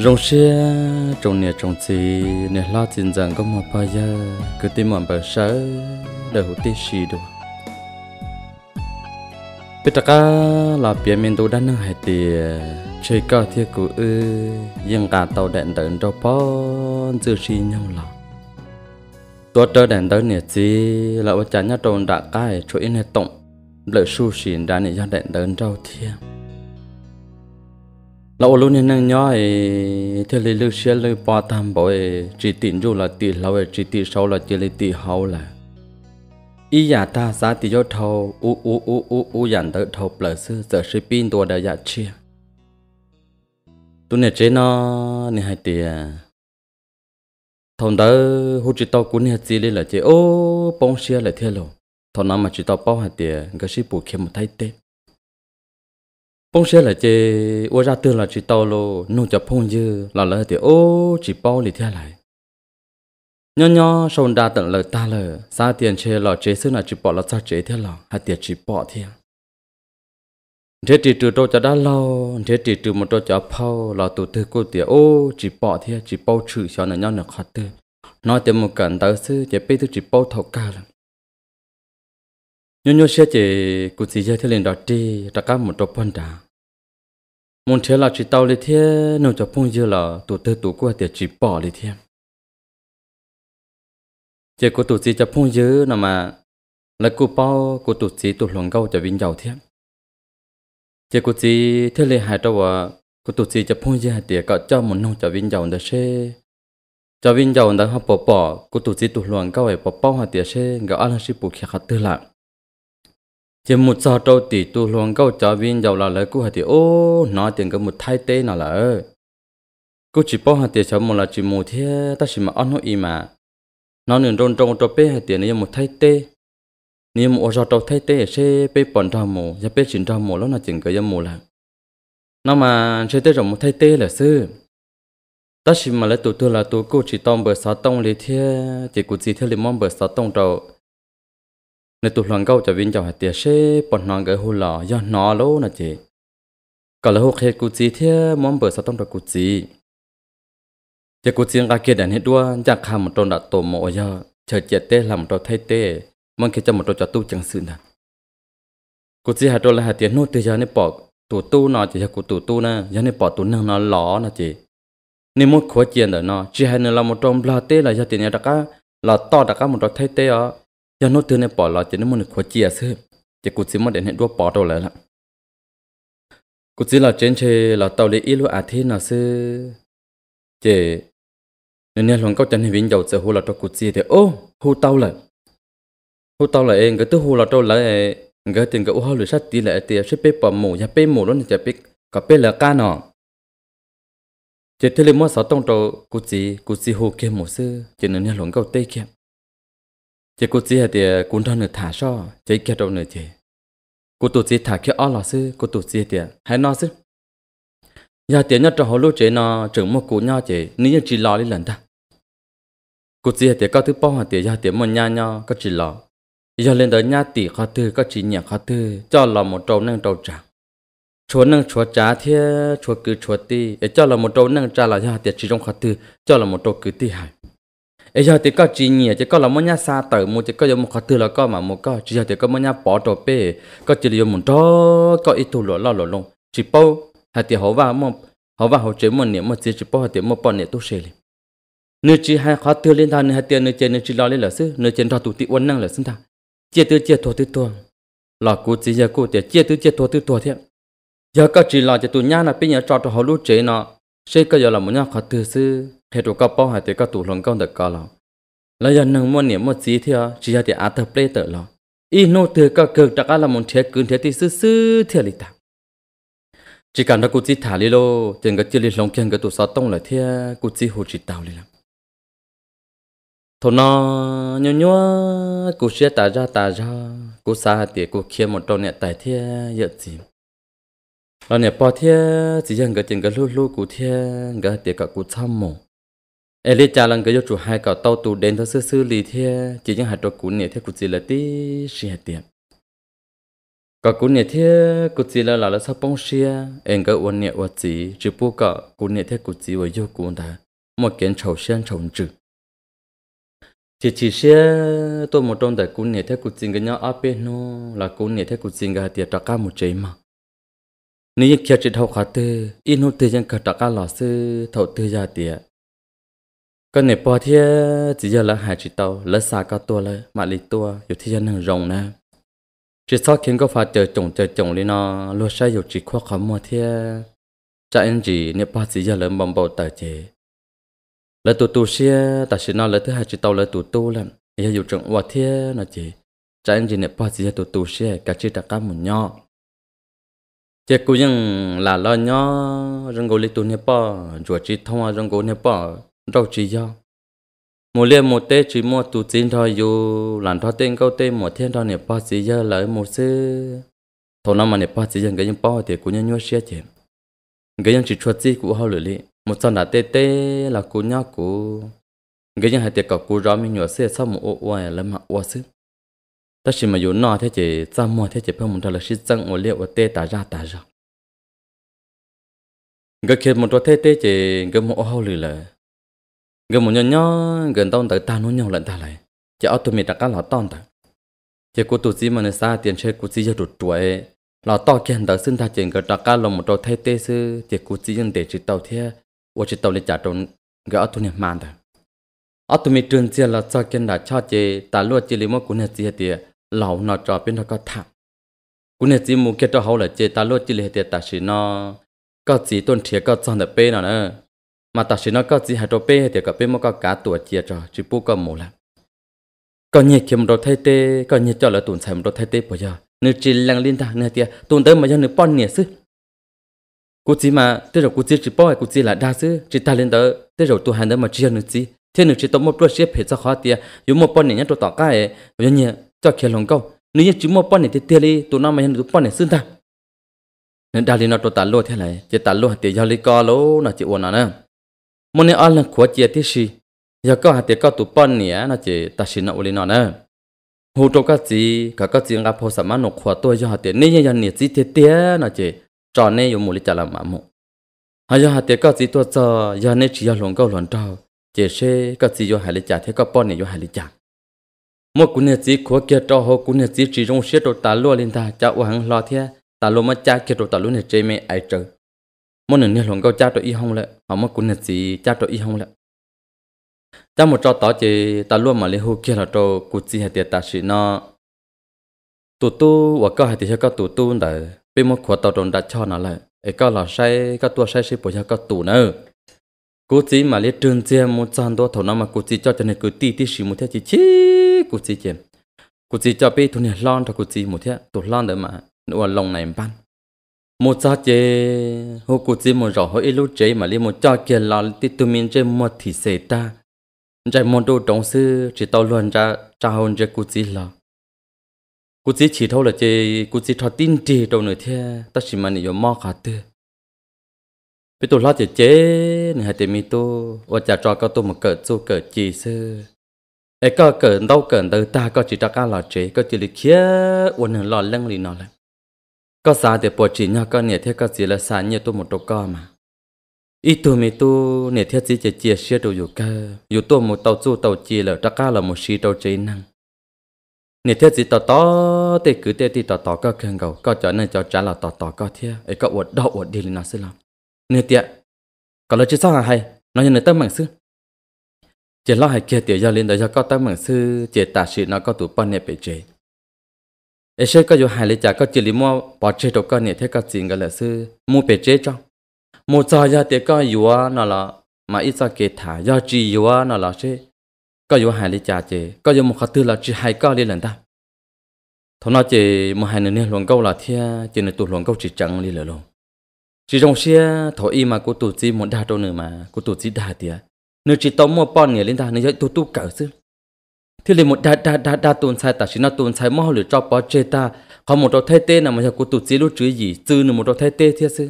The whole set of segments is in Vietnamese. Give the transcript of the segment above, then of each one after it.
rong xe trong nhà trong gì nè lo tiền rằng có một bao giờ cứ tìm mọi bờ sớ đầu tiên xì đồ bây giờ là bia mình đâu đang hai thì chơi cờ thì cứ ư nhưng cả tàu đèn đèn đâu bỏ dư xì nhau là tôi chơi đèn đèn nhà gì là ông cha nhà trồng đã cài chỗ in hệ tổng lợi su xì đã nè do đèn đèn đâu thiêng lâu luôn nên năng nhói, thì lấy lưu xe lưu ba tam bội, chỉ tiền dù là tiền lâu chỉ tiền sau là chỉ lấy tiền hậu là ý giả ta giá thì cho thâu u u u u u dàn đỡ thâu lỡ sư giờ sư pin đồ đã giả chi, tu nè chế nó nè hai tiền thằng đó hút chỉ tao cuốn hết chỉ lấy là chế ô bông xe là thế rồi thằng nào mà chỉ tao bao hai tiền cái sư bù kiếm một thay tết bông xe là chê ô ra tư là chỉ tàu lô nô cho phong dư là lỡ thì ô chỉ bao lì theo lại nho nho sông đa tận lời ta lờ xa tiền chê là chế xưa là chỉ bỏ là sao chế theo lò hạt tiền chỉ bỏ theo thế chỉ trừ tôi cho đã lâu thế chỉ trừ một tôi cho phao là tụ tư cô tiền ô chỉ bỏ theo chỉ bao chữ cho nó nho nó khó tư nói tiền một cảnh tới sư chế bây thứ chỉ bao thầu ca lắm nhớ nhớ xe chỉ cụ chỉ chơi lên liền đó đi đặt cá một trộn phân đá muốn thế là chỉ tao lấy thế nó cho phong dưa là tụ tư tụ qua tiệt chỉ bỏ lấy thế chị cụ tụ chỉ cho phong dưa nà mà là cô bao cô tụ chỉ tụ lòng câu cho vinh giàu thế chị cụ chị thế lên hai trâu à cô tụ chỉ cho phong dưa tiệt cả cho một nông cho vinh giàu đó xe cho vinh giàu đó họ bỏ bỏ cô tụ chỉ tụ lòng câu ấy bỏ bao họ tiệt xe gạo ăn là sĩ bù khát tư lại chỉ một giờ đầu tỷ tu luôn câu cho viên giàu là lời cú hạt thì ô nói tiền cái một thay tê nào là cú chỉ bỏ hạt tiền cho một là chỉ một thế ta chỉ mà ăn hôi mà nó nên rôn trong cho bé hạt tiền này một thay tê nếu một giờ đầu thay tê sẽ bé bận ra mồ sẽ bé chỉnh ra mồ nó là tiền cái mồ là nó mà sẽ tới rộng một thay tê là sư ta chỉ mà lấy tụ tu là tụ cú chỉ tông bờ sáu tông lý thế chỉ cú chỉ thế lý mong bờ sáu tông trâu ในตุลังเก้าจะวิ่งจาหัเตียเช่ปนนองเกหูลอยอนนอโลนะเจก็ละหกเฮกูจีเทียมอมเปิดสต้องตะกูจีจะกูจีงกาเกดันให้ด้วนจากคำมันตนดัตโตมอยอเฉยเจเต้ลำตัวไทเต้มันคิดจะมตัจตู้จังสือนะกูจีหาตัวละหาเตียโนเตียในปอกตัวตู้นอจะกูตัวตู้นะยันในปอกตัวนังนอหล่อนะเจนี่มดขวเจียนเดนอจีให้เนลำมดตรงบลาเต้ลายาเตียนยาตะก้าาต่อตะก้ามดตไทเต้อ giờ nó từ này bỏ lọ chỉ nó muốn được khó chia sớm chỉ cũng chỉ muốn đến hết bỏ đâu lại là cũng chỉ là trên chơi là tàu lấy ít à thế nào sư chỉ nên nên lòng câu chân thì vinh dầu sẽ hô là cho cũng chỉ thì ô hô tàu lại hô tàu lại em cái thứ hô là tàu lại cái tiền cái hoa lưỡi sắt tí lại tiền sẽ bê bỏ mù nhà bê luôn thì chỉ biết cả bê là ca nọ chỉ thế là mua sáu tông trâu cũng chỉ cũng chỉ hô kia một sư chỉ nên nên lòng câu tây kia chỉ cô chỉ hay thì cũng thằng nữa thả so chỉ kia đâu nữa chứ cô tụt chỉ thả kia ở lò sư cô tụt chỉ thì hãy nói sư giờ tiền nhất cho họ lúc chế nó trưởng một cụ nhau chế nếu chỉ lò đi lần ta cô chỉ thì có thứ bao hạt tiền giờ tiền một nha nhau có chỉ lò giờ lên tới nha tỷ khó thứ có chỉ nhẹ khó thứ cho lò một trâu nâng trâu trắng chúa nâng chúa trả thế chúa cứ chúa ti cho là một trâu nâng trả là giờ tiền chỉ trong khó thứ cho là một trâu cứ ti hại ấy giờ thì có chỉ nhỉ chỉ có là mỗi nhà xa tử một chỉ có giống một khó thứ là có mà một có chỉ giờ thì có mỗi nhà bỏ đồ bê có chỉ dùng một đó có ít thu lỗ lo lỗ lông chỉ bao hạt thì họ vào một họ vào họ chế một niệm một chỉ chỉ bao hạt thì một bao niệm tu sửa liền nếu chỉ hai khó thứ lên thằng hạt tiền nếu chỉ nếu chỉ lo lên là sư nếu chỉ ra tụ tị uốn năng là sinh ta chia tư chia thua tư thua là cú chỉ giờ cú thì chia tư chia thua tư thua thế giờ có chỉ lo chỉ tụ nhà là bây giờ cho họ lú chế nó sẽ có giờ là một nhà khó thứ sư thế tụ có bao hai tụ có tụ lòng công được có lo là giờ nâng mua niệm mua gì thì chỉ là để ăn thập lê tự lo ít nô từ có cực đặc là muốn thế cứ thế thì sư sư thế lịch tạm chỉ cần nó cụ chỉ thả đi lo tiền cái chỉ lịch lòng kiên cái tụ sao tông là thế cụ chỉ hồ chỉ tàu đi làm thôi nó nhớ nhớ cụ sẽ tà ra tà ra cụ xa thì cụ kia một trong nè tại thế giờ gì là nè bỏ thế chỉ riêng cái tiền cái lú lú cứ thế cái tiền cái cụ chăm mồm Elisa lần cái chỗ hai cậu tàu tù đến thôi sư sư lì thế chỉ những hạt trò cũ nè thế cụt gì là tí xì hạt tiệm cậu cũ nè thế cụt gì là là là sao bông xia à? em cái uốn nè uốn gì chỉ bu cậu cũ nè thế cụt gì với yêu cũ ta một kiến chầu xiên chầu chữ chỉ chỉ xia tôi một trong đại cũ nè thế cụt gì cái nhau áp bên nó là cũ nè thế cụt gì cái hạt tiệm trắc cá một chế mà nếu như kia chỉ thâu khát tư ít nô tư dân cả trắc cá lò sư thâu tư gia tiệm ก็เนี่ยพอที่จีเยอะละหายจีเตาละสาก็ตัวเลยมาลีตัวอยู่ที่ยันหนึ่งรงนะจีซอกเข็นก็ฟาเจอจงเจอจงเลยเนาะลูกชายอยู่จีขั้วขมัวที่จะเอ็นจีเนี่ยพอจีเยอะเลยบอมบอตาเจแล้วตัวตัวเชียแต่ชินอแล้วที่หายจีเตาแล้วตัวตัวละยังอยู่จงว่าที่นะจีจะเอ็นจีเนี่ยพอจีเยอะตัวตัวเชียกับจีตะก้ามุนยอจกูยังหลานล้อเนาะรังโกลิตุเนี่ยป้อจัวจีทว่ารังโกเนี่ยป้อ đâu chỉ do một liên một tê chỉ mua tụ chín thôi dù làm thoát tên câu tên một thiên thôi nè ba chỉ giờ lấy một sư thầu năm mà nè ba chỉ giờ cái những bao thì cũng nhau nhau xe chém cái những chỉ chuột gì cũng hao lửa lì một son đã tê tê là cũng nhau cũng cái những hai tiệc cọc cũng rõ mình nhỏ xe sau một ô oai là mà oa sư ta chỉ mà dù nọ thế chỉ ra mua thế chỉ phải một thằng là sĩ dân ở liệu ở tê tả ra tả ra cái khi một trò thế tê chỉ cái một hao lửa gần một nhóm nhỏ gần tao tới ta nó nhau lận ta lại chỉ ở tụi mình đặt cá lọ tao ta, chỉ cô tụi gì mà xa tiền chơi cô chỉ giờ đột tuổi lọ tao kiện tới xin ta chuyện gần đặt cá lòng một đôi thay tê sư chỉ cô chỉ dân để chỉ tao thế và chỉ tao để trả tròn, gần ở tụi mình màn ta, ở tụi mình trường chơi là cho kiện đã cho chơi, ta luôn chỉ lấy một cuốn hết gì thì lão nó trò bên nó có thảm cuốn hết gì mua kia cho hậu là chơi, ta luôn chỉ lấy hết ta chỉ nó có gì tuần thiệt có chọn được bên nào nữa mà ta chỉ nói có gì hai đôi bê thì có bê mà có cá tuổi chia cho chỉ bù có mù lắm có nhiệt kiếm đồ thay tê có nhiệt cho là tụn xem đồ thay tê bây giờ nữ chỉ lăng liên ta nữ tia tụn tới mà giờ nữ pon nhiệt sư cú chỉ mà tới rồi cú chỉ chỉ bao cú chỉ là đa sư chỉ ta lên tới tới rồi tụi hàng đó mà chỉ nữ chỉ thế nữ chỉ tóm một đôi xếp hết cho khó tia dù một pon nhiệt cho tỏ cái ấy bây giờ nhiệt cho kia lòng câu nữ nhiệt chỉ một pon nhiệt thì tia đi tụi nó mà giờ tụi pon nhiệt sư ta nên đa liên nó tụi ta lô thế này chỉ ta lô thì giờ đi co lô nó chỉ uốn nó nữa muốn nên ăn là quá chia tiết gì giờ có hạt tiết có tụ bón nè nó chỉ ta xin nó uli nó nè hồ trâu các gì cả các gì ngáp phô sắm ăn nó khóa tôi hà hạt tiết nên giờ nè gì tiết tiết nó chỉ tròn nè dùng một lít chả làm mà một hay giờ hà tiết các gì tôi giờ giờ nè chỉ giờ lồng câu lồng trâu chỉ xe các gì giờ hạt lì chả thế có bón nè giờ hạt lít chả một cú nè chỉ khóa kia trâu hồ cú nè chỉ chỉ trong xe tà ta luôn lên ta cháu hàng lo thế tà luôn mà cha kia trâu tà luôn nè chơi mẹ ai chơi mỗi nửa lòng câu cha cho y hông lệ họ mất nhật gì cha cho y hông lệ cha một trò tỏ chỉ ta luôn mà lấy hồ kia là trò cụ chỉ hạt tiền ta sĩ nó tụ tu và có hạt tiền có tụ tu để bên một khóa tàu đồn đã cho nó lại ấy có là sai có tua sai sĩ bồi cho các tụ nữa cụ chỉ mà lấy trường chia một trăm đô thầu nó mà cụ chỉ cho cho nên cứ ti ti sĩ một thế chỉ chi cụ chỉ chém cụ chỉ cho bé thu này lon cho cụ chỉ một thế tụ lon để mà nụ lòng này ban một cha chế hô cụ chế một rõ hô ít lúc chế mà li một cha kia là tít tụi mình chế một thì xảy ta chạy một đồ trọng sư chỉ tao luôn ra cha hôn chế cụ chế là cụ chế chỉ thâu là chế cụ chế thọ tin trì đâu nửa thế ta chỉ mà nhiều mò cả tư bị tôi lo chế chế này hai tiền mi tu và trả cho các tu một cỡ tu cỡ chỉ sư ấy có cỡ đâu cỡ đâu ta có chỉ cho các lò chế có chỉ lịch kia uốn hưởng lò lăng lì nó ก็สาเดี๋ยวปวดจีเนี่ยก็เนี่ยเทียก็สีละสาเนี่ยตัวหมดตัวก็มาอีตัวมีตัวเนี่ยเทียสีจะเจียเชื่อตัวอยู่ก็อยู่ตัวหมดเตาจู้เตาจีแล้วตะก้าละหมดชีเตาจีนั่งเนี่ยเทียสีต่อต่อเตะคือเตะที่ต่อต่อก็เครื่องเก่าก็จอดในจอดจ้าละต่อต่อก็เทียไอ้ก็อวดดอกอวดดีเลยนะสิล่ะเนี่ยเตี้ยก็เลยจะสร้างอะไร nó như này tớ mảng sư chỉ lo hai kia tiểu gia liên đó cho có tớ mảng sư chỉ tạ sĩ nó có tụ bận nẹp bị chế เอเช่ก็อยู่หายเลยจากก็จิลิมัวปอดเชตก็เนี่ยเท่ก็จริงกันเลยซื้อมูเปเจจ้องมูจอยาเตก็อยู่ว่านั่นละมาอีจอเกถายอจีอยู่ว่านั่นละเช่ก็อยู่หายเลยจากเจก็อยู่มุขตื่นละจีหายก็เลยหลังตาทนอเจมูหายเนี่ยหลวงเก้าละเทียเจนตัวหลวงเก้าจีจังเลยเลยลงจีจงเชียถอยมากูตุจีมุดาตัวหนึ่งมากูตุจีดาเตียเนื้อจีต้มมัวป้อนเนี่ยลินตาเนื้อตุตุเก่าซื้อ thì liền một đa đa đa đa tuần sai ta chỉ nó tuần sai mau lửa cho bỏ chết ta có một đầu thay tê nào mà giờ cô tụt chỉ lúc chữ gì từ nửa một đầu thay tê thiệt sư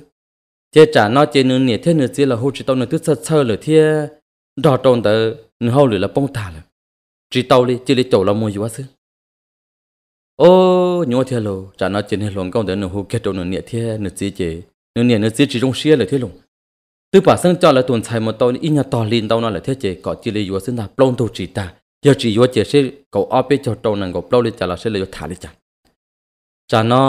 chê trả nó chê nửa nè thế nửa chỉ là hô chỉ tao nửa thứ sơ sơ lửa thiệt đo tròn tờ nửa hô lửa là bông thả lửa chỉ tao đi chỉ đi chỗ là mua gì quá sư ô nhớ thiệt lô trả nó chê nửa lòng công tờ nửa hô kết trâu nửa nè thiệt nửa chỉ chê nửa nè nửa chỉ chỉ trong xia lửa thiệt luôn từ bà sân cho là tuần sai một tao ít nhà to lên tao nó là thế chê có chỉ lấy vừa sinh là plong tàu chỉ ta giờ chỉ vô chỉ sẽ cậu ốp biết cho trâu nàng cậu lâu lên trả là sẽ lấy thả lên chả chả nó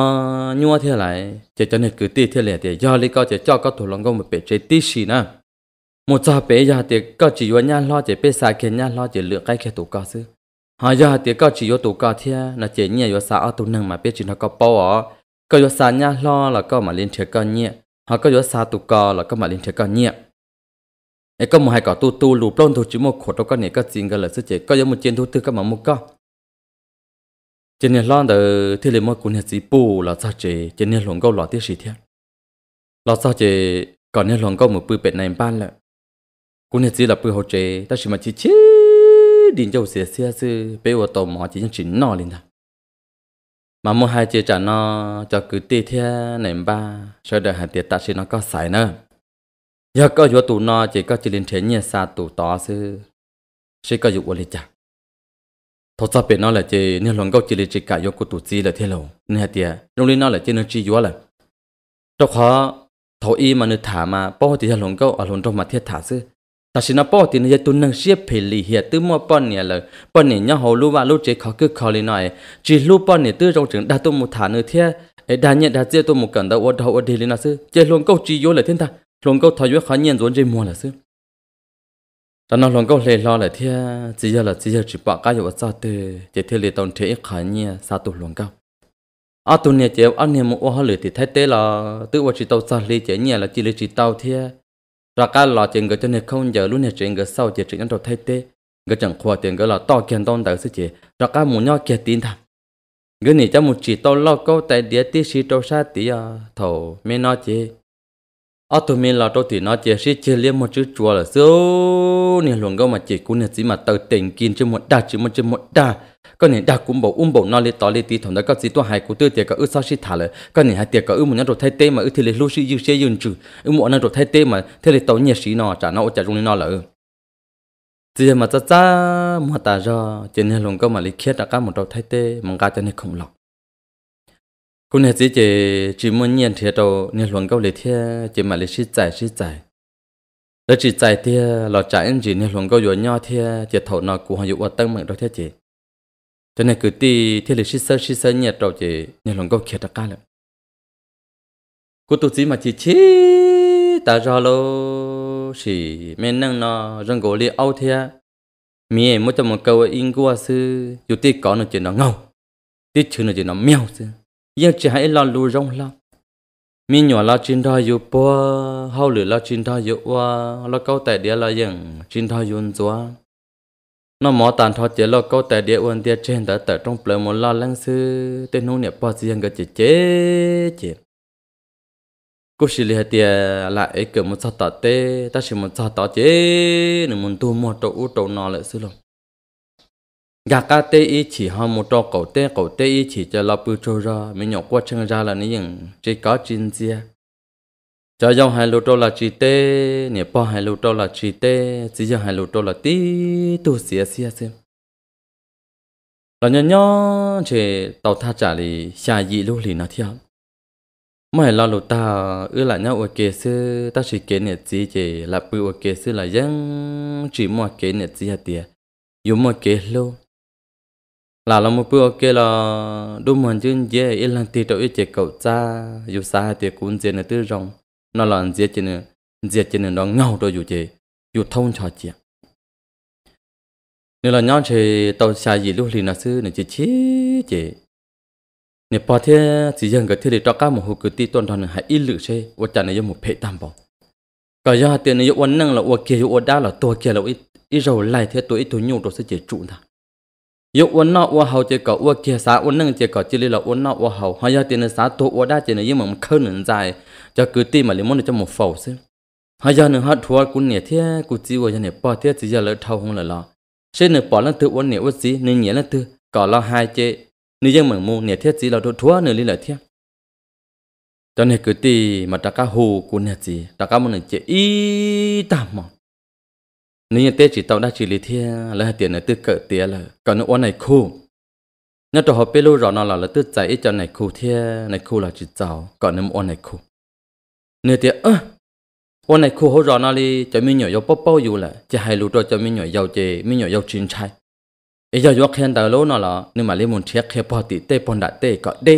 nhua thế này chỉ cho nên cứ tì thế này thì giờ lý có chỉ cho có thủ lòng công một bể chế tí xì nè một giờ bể giờ thì có chỉ vô nhà lo chỉ bể xài kia nhà lo chỉ lượng cái kia tủ cao xứ họ giờ thì có chỉ vô tủ cao thế là chỉ nhẹ vô xả ở tủ nàng mà biết chỉ nó có bao ở có vô xả nhà lo là có mà liên chế có nhẹ họ có vô tủ cao là có mà liên chế có nhẹ ไอ้ก็มึงให้ก่อตู้ตู้หลูปล้นถูจิโมขดก็เนี่ยก็จริงกันเลยสิเจก็ยังมึงเจนทุกตื้อก็มามึงก็เจนเนี่ยล้อนเดอที่เลยมึงกูเนี่ยจีปูเราซาเจเจนเนี่ยหลงก็หล่อที่สีเทียนเราซาเจก่อนเนี่ยหลงก็มือปืนเป็ดในบ้านแหละกูเนี่ยจีเราปืนหัวเจแต่ชิมาชิชิดินเจ้าเสียเสียซื้อเป้อวตหมอจียังฉินนอเลยนะ mà mua hai chia trả nó cho cứ tê thế này ba sau đó hạt tiền ta sẽ nó có xài nữa giờ có chỗ tụ nó chỉ có chỉ liên thế nhà xa tụ to sư sẽ có dụng lý chả thật ra bên nó là chỉ nên lòng câu chỉ liên chỉ cả yếu của tụ chi là thế lâu nên tiệt trong lý nó là chỉ nên chi yếu là trong khó thầu y mà nên thả mà bao thì lòng câu ở lòng trong mà thiết thả sư ta xin nó bao thì nó tụ năng xếp phê lì hiện từ mua bao nè là bao nè nhau hầu lúc và lúc chỉ khó cứ khó lý nói chỉ lúc bao nè từ trong trường đã tụ một thả nữa thế đã nhận đã chia tụ một cần đâu ở đâu ở đây lý nó sư chỉ lòng câu chi yếu là thiên ta luôn câu thay với khá nhận rồi trên mua là xứ ta nói lòng câu lề lo là thế chỉ giờ là chỉ giờ chỉ bỏ cái gì sao thế, chỉ thế lệ tổng thể khá nhiên sa tu lòng câu à tu này chỉ anh em mua họ lệ thì thấy thế là tự vật chỉ tàu sao lệ chỉ nhẹ là chỉ lệ chỉ tàu thế ra cái là chuyện người cho nên không giờ luôn này chuyện người sau chỉ chuyện anh đầu thay thế người chẳng khoa tiền người là to kiện đông đại sự chỉ ra cái muốn nhau kia tin thằng người này cho một chỉ tàu lo câu tại địa tí sĩ tàu sa tí à thầu mấy nói chỉ ở ờ, tụi mình là tôi thì nó chỉ sẽ chơi liên một chút chùa là số nên luồng gấu mà chỉ cũng nè chỉ mà tờ tiền kim cho một đa chứ một chứ một đa có nè đa cũng bảo um bảo nó lấy tỏ lấy tí thằng đó có gì tôi hay của tôi tiền có ư sao sẽ thả lại có nè hay tiền có ư một nhân rồi thay tê mà ư thì lấy lưu sĩ dư sẽ dừng chữ ư một nhân rồi thay tê mà thế lấy tàu nhiệt sĩ nó trả nó trả trung nó là ư giờ mà cha cha mà ta do chỉ nè luồng gấu mà lấy khét đã cả một đầu thay tê mà cả cho nên không lọc คุณเหตุจีจีมันเงียนเทียโตเนี่ยหลวงเกาหลีเทียจีมาเลชิจ่ายชิจ่ายแล้วจีจ่ายเทียหลอจ่ายอันจีเนี่ยหลวงเกาหลีย่อเทียจีเถานอกูหอยู่วัดตั้งเมืองเราเทียจีจนในกูตีเทียเลชิเซอร์ชิเซอร์เงียโตจีเนี่ยหลวงเกาเขียตะก้าเลยกูตุจีมาจีชีตาจอโลชีเมนนังนอรังโกลีเอาเทียมีมุตตะมกเกวอิงกัวซื้ออยู่ที่ก่อนหนึ่งจีนอเงาที่ชื่อหนึ่งจีนอเมียวซื้อ nhưng chỉ hãy lo lù rong lo mi nhỏ lo chín thoi yu po hao lửa lo chín thoi yu wa lo câu tại địa lo yên chín thoi yun zua nó mỏ tàn thoi chế lo câu tại địa uan địa trên đã tại trong plei một lo lăng sư tên hung nẹp po riêng cái chế chế chế cô sĩ lìa tiề lại ấy cỡ một sao tọt tê ta chỉ một sao tọt chế nên muốn tu một chỗ u trâu nọ lại sư lòng gà cá tê ý chỉ họ một trò cổ tê cổ tê ý chỉ cho lo bự trâu ra mình nhậu qua chân ra là nấy những chỉ có chín chia cho dòng hai lô là chỉ tê nè po hai lô là chỉ tê chỉ dòng hai lô là tí tu xía xía xem là nhỏ nhỏ chỉ tàu tha trả lì xa dị lô lì nó thiệt mày lo lô ta ư là nhau ok sư ta chỉ kế nè chỉ chỉ là bự ok sư là dân chỉ mua kế nè chỉ hạt tiền dùng mua kế lô là là một bữa kia là đúng hoàn chứ dễ yên lặng thì tôi chỉ cậu cha dù xa thì cũng dễ là tư rong nó là dễ chỉ nữa dễ chỉ nữa nó ngầu rồi dù gì dù thông trò chuyện nếu là nhau thì tàu xa gì lúc liền là sư nữa chỉ chỉ chỉ nếu bỏ thế chỉ dần cái thứ để cho các một hồ cứ ti tuần toàn hãy ít lự xe và trả này cho một phép tam bảo cả do tiền này yêu năng là ô kia yêu ô đá là tua kia là ít ít rồi lại thế tôi ít thôi nhiều rồi sẽ chỉ trụ thằng ยกวันนอวัวเฮาเจก็วัวเกียสาวันนึงเจก็จิลิละวันนอวัวเฮาเฮายาเตนสาตัววัวได้เจนยิ่งมันเข้าหนึ่งใจจะคือตีมาลิมันจะหมดเฝ้าซึเฮายาหนึ่งฮัดทัวกุเนี่ยเทียกูจีวัวเนี่ยปอเทียจีจะเลอะเท่าหงละละเช่นหนึ่งปอละตัววันเนี่ยวัวจีหนึ่งเนี่ยละตัวก่อละหายเจนี่ยังเหมือนมูเนี่ยเทียจีเราทัวหนึ่งลิละเทียตอนนี้คือตีมาตะก้าหูกูเนี่ยจีตะก้ามันเนี่ยเจอีตามมองนี่ยเตจิตาได้จิลิเทียและเตียนในตื้อเกิดเตียเลยก่อนนึวนในคู่นั่นตัวเขไปรูรอนอนหลับแล้วตื้อใจอเจ้าในคู่เทียในคู่เราจิตเจ้าก่อนนอ้วนในคู่เนื้อเตียเออวันในคู่เขารอนอนลีจะมีหน่อยยาวเป้าอยู่แหละ จะให้รู้ตัวจะมีหน่อยยาวเจมีหน่อยยาวชินชัยไอ้ยาวยกแขนแต่ลู้นอนหลับนี่มาเลี้มุนเทียเคปอติเต้ปนดัดเต้ก็เด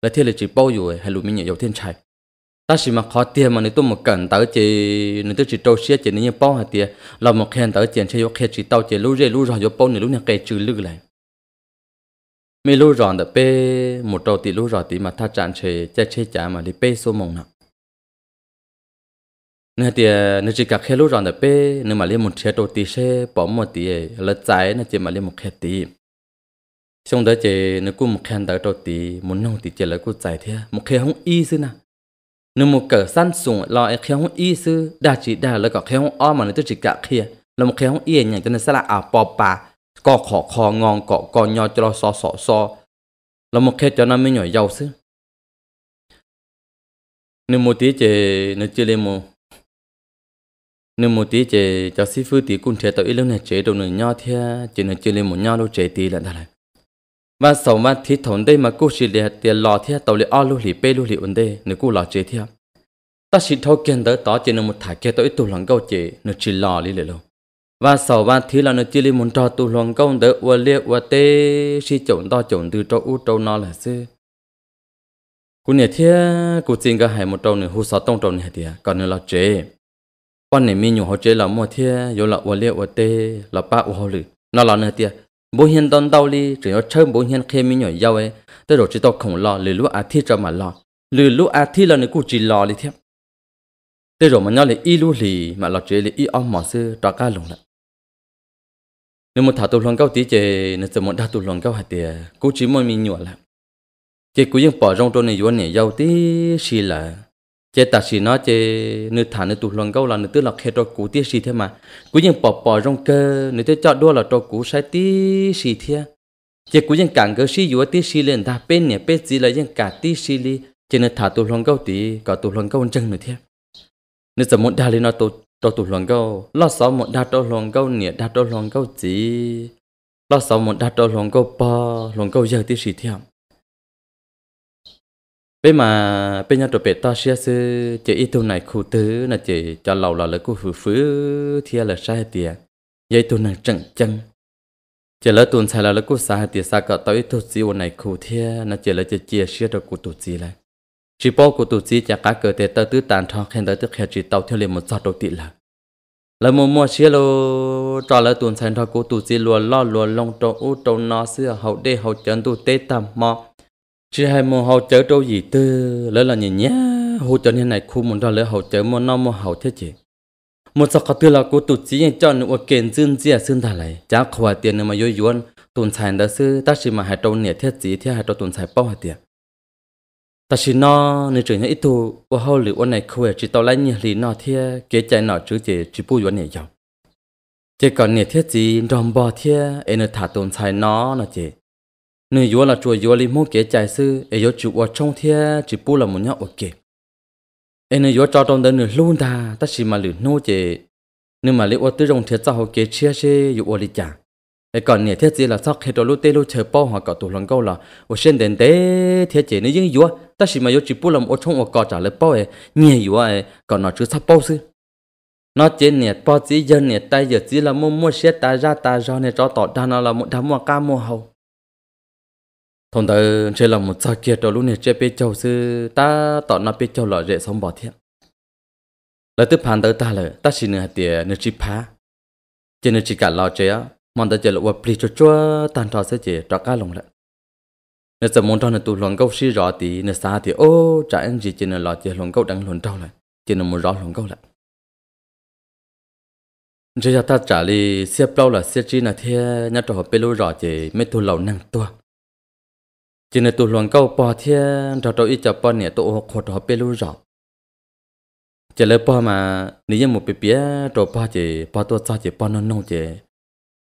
และเทียเลยจิตเป้าอยู่ให้รู้มีหน่อยยาวเทียนชัย ta chỉ mà khó tiền mà nếu tôi một cần tới chỉ nếu tôi chỉ trâu xe chỉ nếu bao hạt tiền là một khen tới tiền chơi khen chỉ tao chỉ lú rê lú rồi bao nếu lú nhà cây trừ lư lại mi lú rồi đợt pe một trâu tỷ lú rồi tỷ mà tha chán chơi chơi chơi chả mà đi pe số mông nặng, nè tiền nè chỉ cả khe lú rồi đợt pe nè mà lấy một xe trâu tỷ xe bỏ một tỷ là trái nè chỉ mà lấy một khe tỷ xong đó chỉ nè cũng một khen tới trâu tỷ muốn nông tỷ chỉ là cũng trái thế một khe không y xí nào nếu một cỡ săn sủng lo khéo y sư đa chỉ đa là cái khéo o mà nó tôi chỉ cả kia là một khéo y nhảy cho nên sẽ là à bò bà có khó khó ngon có có nho cho nó so so so là một khéo cho nó mới nhỏ giàu sư nếu một tí chè nó chưa lên một nếu một tí chè cho sư phụ tí cũng chế tới ít này chế đồ nữa nho thì chỉ nó chưa lên một nho đâu chế tí là thật này và sau mà thì thốn đây mà cô chỉ để tiền lò thì tàu lì o lù lì bê lù lì ổn đây nếu cô lò chế thì ta chỉ thâu kiến tới đó chỉ nên một thải kia tới tu lòng câu chế nó chỉ lò lì lì luôn và sau ba thì là nó chỉ lì muốn cho tu lòng câu đỡ ua liệt ua tê si chọn to chọn từ trâu u trâu nó là sư cô nhà thia cô xin cái hai một trâu nữa hú sáu tông trâu này thì còn nữa là chế con này mi nhiều họ chế là mua thia rồi là ua liệt ua tê là ba ua lì nó là nữa tiệt bố hiền đón đau li chỉ có chơi bố hiền khi mình nhỏ giàu ấy tôi rồi chỉ tao không lo lười lúc à thi cho mà lo lười lúc à thi là người cũng chỉ lo đi thiếp tới rồi mà nhau lại ít lu lì mà lo chơi lại ít ông mà sư tọa ca lùng lại nếu một thảo tu lòng cao tí chơi, nên giờ một đa tu lòng cao hạt tiề cũng chỉ mỗi mình nhỏ lại chỉ cũng ยัง bỏ rong trôi này vốn này giàu tí xì là chế ta sĩ nó chế nữ thả nữ tụt luận gấu là nữ tức là khe cho cú tiết sĩ thế mà cú nhưng bỏ bỏ rong cơ nữ tức cho đua là cho cú sai tí sĩ thế chế cú nhưng càng cơ sĩ dùa tí sĩ lên ta bên nhẹ bên gì là nhưng cả tí sĩ li chế nữ thả tụt luận gấu tí cả tụt luận gấu chân nữ thế nữ giờ muốn đa lên nó tụt cho tụt luận câu lo sáu một đa cho luận câu nhẹ đa cho luận câu chỉ lo sáu một đa cho luận câu ba luận câu giờ tí sĩ thế bây mà bây giờ trụ bể to xe sư chỉ ít tuần này khu thứ, là chỉ cho lâu là lấy khu phứ phứ thia là sai tiệt vậy tuần này trần chân chỉ lấy tuần sai là lấy khu sai tiệt sao cả tới tu sĩ này khu thia là chỉ lấy chỉ chia xe được khu tu sĩ lại chỉ bỏ khu tu sĩ chả cá cờ tê tơ tứ tàn thọ khen tới tức khen chỉ tàu theo liền một giọt đầu tị là lấy một mua xe lô cho lấy tuần sai thọ khu tu sĩ luôn lo luôn long trâu u trâu nó xưa hậu đê hậu chân tu tê tầm mò chỉ hai mùa hậu chở trâu gì tư lỡ là nhìn nhá hồ chợ như này khu một ra lỡ hậu chở mùa non mùa hậu thế chị một sọc tư là cô tụt chỉ cho ở kiện dương dìa à xương thả lại chả khóa tiền mà yêu yuan tuần sài đó sư ta chỉ mà hai trâu nè thiết gì thế hai trâu tuần sài bao hai tiền ta chỉ nó nếu chuyện ít thu ô hậu liệu này khu à, chỉ tao lấy nhiều lý nó thế kế chạy nó chứ chỉ chỉ bu yuan nè dòng chỉ còn nè thiết gì rồng bò thế em thả tuần sài nó nó chỉ nữ yếu là chùa yếu li mong kế chạy sư ấy yếu chịu ở trong thia chỉ bu là một nhau ok, kề ấy nữ cho trong đơn nữ luôn ta ta chỉ mà lử nô chế nhưng mà li ở tư trong thia sao họ kế chia sẻ, yếu ở li chả ấy còn nhẹ thiết gì là sao khi đó lúc tê lúc chờ bao họ cả tụ lần câu là ở trên đền tế thiết chế nữ những yếu ta chỉ mà yếu chỉ bu là một chong ở cọ trả lời bao ấy nhẹ yếu ấy còn nó chưa sắp bao sư nó chỉ nhiệt bao chỉ giờ nhiệt tay giờ chỉ là mua mua xe ta ra ta ra này cho tỏ đàn nó là một đám mua ca mua hầu thằng ta chơi là một sao kia trò lúc này chơi biết châu sư ta tỏ nó biết châu lọ dễ xong bỏ thiệt là tức phản tới ta là ta chỉ nửa tiền nửa chỉ phá chỉ nửa chỉ cả lọ chơi á mong ta chơi là vật cho chúa tan trò sẽ chơi trò cá lồng lại nửa giờ muốn trò nửa tụ lồng câu xí rõ tí nửa xa thì ô trả anh gì chỉ nửa lọ chơi lồng câu đang lồng trâu lại chỉ nửa muốn rõ lồng câu lại chỉ cho ta trả lời xếp lâu là xếp chi nửa thế nhà trò hợp bê lô rõ chỉ mấy thu lầu năng tua chỉ nên tụ luận câu bỏ thiên rồi tôi ít cho bỏ nè tụ khổ đó bê lú rõ chỉ là bỏ mà nếu như một bé bé rồi bỏ chỉ bỏ tôi sao chỉ bỏ non non chỉ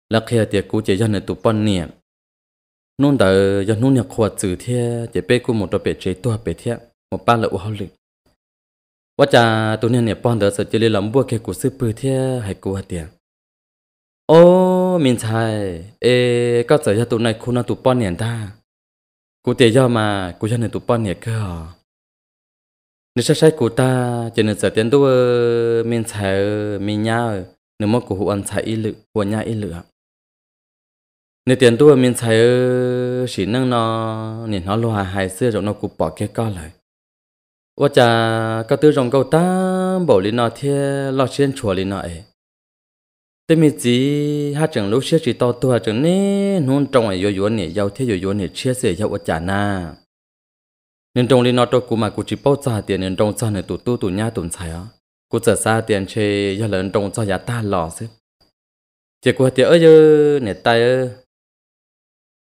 là khi thì cũng chỉ do nè tụ bỏ nè nôn đỡ do nôn nhà khổ chữ thiên chỉ bé cũng một đôi bé chế tua bé thiên một ba u là lợ hoa lực ว่าจะตัวเนี่ยเนี่ยป้อนเดอสจะเลยลำบัวแค่กูซื้อปืนเที่ยให้กูหัดเดียโอ้มินชายเอก็จะยาตัวในคุณตัวป้อนเนี่ยได้ Cô tìa do mà cô cho nên tụi bọn nhẹ cơ Nếu sao sai cô ta chỉ nên sợ tiền tôi mình sợ mình nhau Nếu mà cô hoàn ăn ít ý lự của nhà ý lự Nếu tiền tôi mình sợ chỉ năng nó Nên nó lo hài xưa rồi nó cũng bỏ cái con lại Và chả có tư rộng câu ta bảo lý nó thế lo trên chùa lý nó thế mới chỉ hát chẳng lúc chia chỉ to tu hai chẳng nè nôn trong này yếu yếu nè giàu thế yếu nè chia sẻ giàu ở chả na nên trong đi nó cho cú mà cú chỉ bao trả tiền nên trong sao này tụ tu tụ nhá tụ xài á cú trả xa tiền chê giờ lớn trong sao giá ta lò xí chỉ cú tiền ở giờ nè tay ơ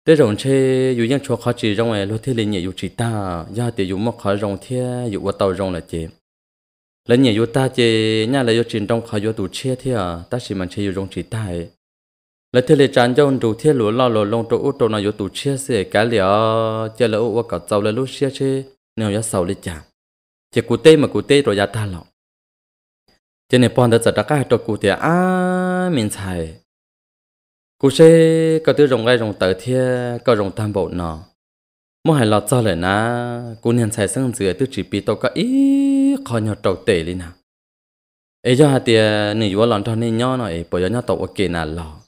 thế rồng chê dù những chỗ khó chỉ rong này lối thế liền nhẹ dù chỉ ta giờ tiền dù mất khó rong thế dù qua tàu rong là chết lần nhảy vô ta chê nhà lấy vô trình trong khỏi vô tủ chia thì à ta chỉ mình chơi vô trong chỉ tai lần thứ lệ tràn cho đủ thiết lúa lo lò lông chỗ chỗ nào vô tủ chia sẽ cái liều chơi lỡ qua cả tàu lấy lúc chia chơi nếu vô sầu lấy chả chỉ cụ tê mà cụ tê rồi ra ta lọ cho nên bọn đã giật ra cái trò cụ tê à mình xài cụ sẽ có thứ rồng gai rồng tờ thia có rồng tam bộ nọ mỗi hai lọt cho lời na cô nhận sai sang dưới tư chỉ bị tao cả ý khó nhỏ trâu tệ lên nào ấy cho hạt tiền nửa vừa lòn cho nên nhỏ nói bỏ cho nhỏ tàu ok nà lò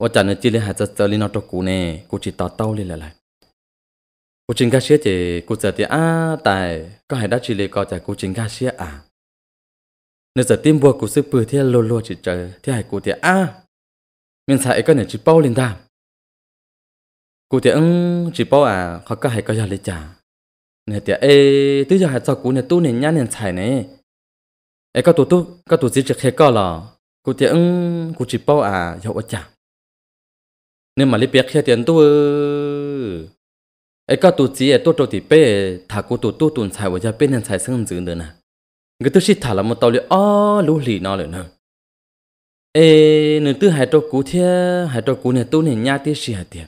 và chẳng nữa chỉ lên hạt cho cho lên nó cho cú nè cô chỉ tao tao lên lại lại cô chính ca xía thì cô giờ thì à tại có hai đã chỉ lên có chả cô chính ca xía à nếu giờ tiêm bùa cô sẽ bự thì lô lô chỉ chờ thì hai cô thì à mình sai cái này chỉ bao lên đam cụ thì ông chỉ bảo à họ có hay có giờ lấy trả nè thì ê tứ giờ hay cho cụ nè tu nè nhá nè xài nè ê có tụ tu có tụ gì trực hay có lò cụ thì ông cụ chỉ bảo à giờ ở trả nên mà lấy biết khi tiền tu ê có tụ gì ê tu trâu thì bé thà cụ tụ tu tuần xài ở giờ bên nè xài sinh dữ nữa nè người tôi chỉ thà là một tàu lì ó lú lì nó rồi nè ê nửa tư hai trâu cụ thiê hai trâu cụ nè tu nè nhá tiếc gì hạt tiền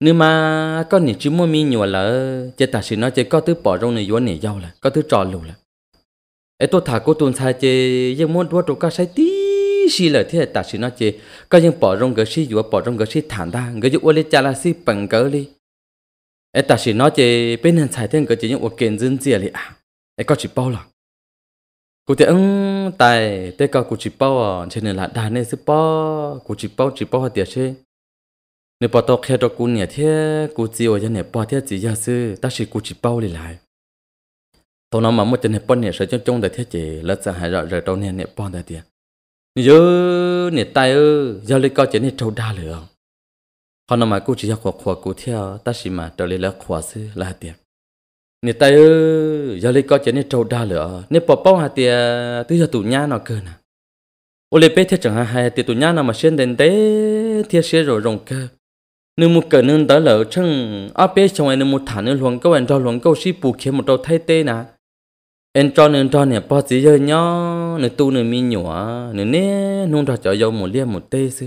nếu mà có những chú mua mi nhiều là chỉ ta sự nói chỉ có thứ bỏ rong này vô này giàu là có thứ trò lù là ấy tôi thà cô tuân sai chỉ nhưng muốn đua trụ cá sai tí xí là thế ta sự nói chỉ có những bỏ rong cái xí vừa bỏ rong cái xí thản ta người dụ lên cha là xí bằng cỡ đi ấy ta sự nói chỉ bên hàng sai thiên cái chỉ những ô kiện dân gì là à ấy có chỉ bao là cụ thể ông tài tế cao cụ chỉ bao à trên này là đàn này sẽ bao cụ chỉ bao chỉ bao hạt tiền chứ nếu bắt đầu khe cho cô thì thế cô chỉ ở nhà bắt thế chỉ ra sư ta chỉ cô chỉ bao đi lại tao nói mà một chân này bỏ nhẹ sợ cho trông đại thế chỉ lỡ sợ hại rồi rồi tao nhẹ nhẹ bỏ đại tiền nhớ nhà tay ư giờ lấy cao chân nhẹ trâu đa lửa họ nói mà cô chỉ ra khóa khóa cô theo ta chỉ mà trở lại là khóa sư là tiền nhà tay ư giờ lấy cao chân nhẹ trâu đa lửa nhà bỏ bao hà tiền tới giờ tụ nhá nó cơ nè ô lê bé thiết chẳng hai hai tiền nhà nhá nào mà xuyên đến tế thiết xuyên rồi rồng cơ nếu một cỡ nên tới lỡ chăng áp bế trong anh nếu một thả nên luồng câu anh cho luồng câu ship bù kia một đầu thay tê nà anh cho nên cho nè bao gì giờ nhó nè tu nè mi nhủa nè nè nung ra cho dâu một lia một tê sư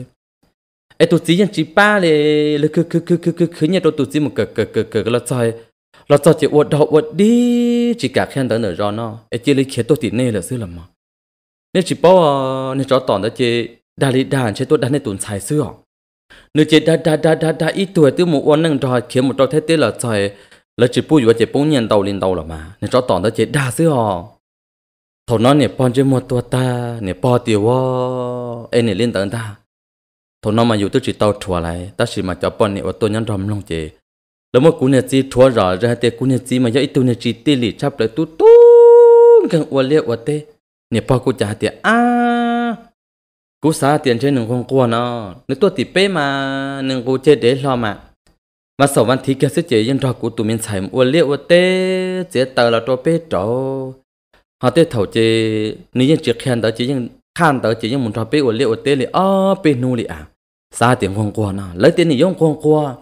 anh tu chỉ dân chỉ ba lệ lệ cứ cứ cứ cứ cứ cứ nhà tôi tu chỉ một cái cái cái cái là trời là trời chỉ uất đầu uất đi chỉ cả khen tới nở rõ nó ai chỉ lấy khía tôi thì nè là sư làm mà nếu chỉ bao nè cho tòn đó chỉ đa lý đàn chế tôi đa nè tuần xài sư nếu chỉ đã đã đã đã đã ít tuổi từ một quan năng trò khiến một trò thế tế là trời là chỉ bùi và chỉ bông nhân đầu lên đầu là mà nên cho tỏn đó chỉ đa xứ họ thầu nó nè pon trên một tua ta nè po tiêu wo em nè lên tận ta thầu nó mà dù tôi chỉ tàu chùa lại ta chỉ mà cho pon nè và tôi nhân rầm lòng chỉ แล้วมื่อกูเนี่ยจีทัวร์รอจะให้เตกูเนี่ยจีมาย่อยตัวเนี่ยจีตีหลีชับเลยตุ้ตุ้งกังอวเลียวอเตเนี่ยพอกูจะให้เตอ้า cú xá tiền trên nâng không qua nó nếu tôi thì bé mà nâng cô chơi để lo mà mà sau văn thì kia sẽ chơi yên trò của tụi mình xài mua liệu tê chế là trò bé trò họ tê chơi nếu như khen đó chỉ yên khan đó chỉ yên muốn trò bé của liệu tê là ó bé à xá tiền không qua nó lấy tiền thì dùng không qua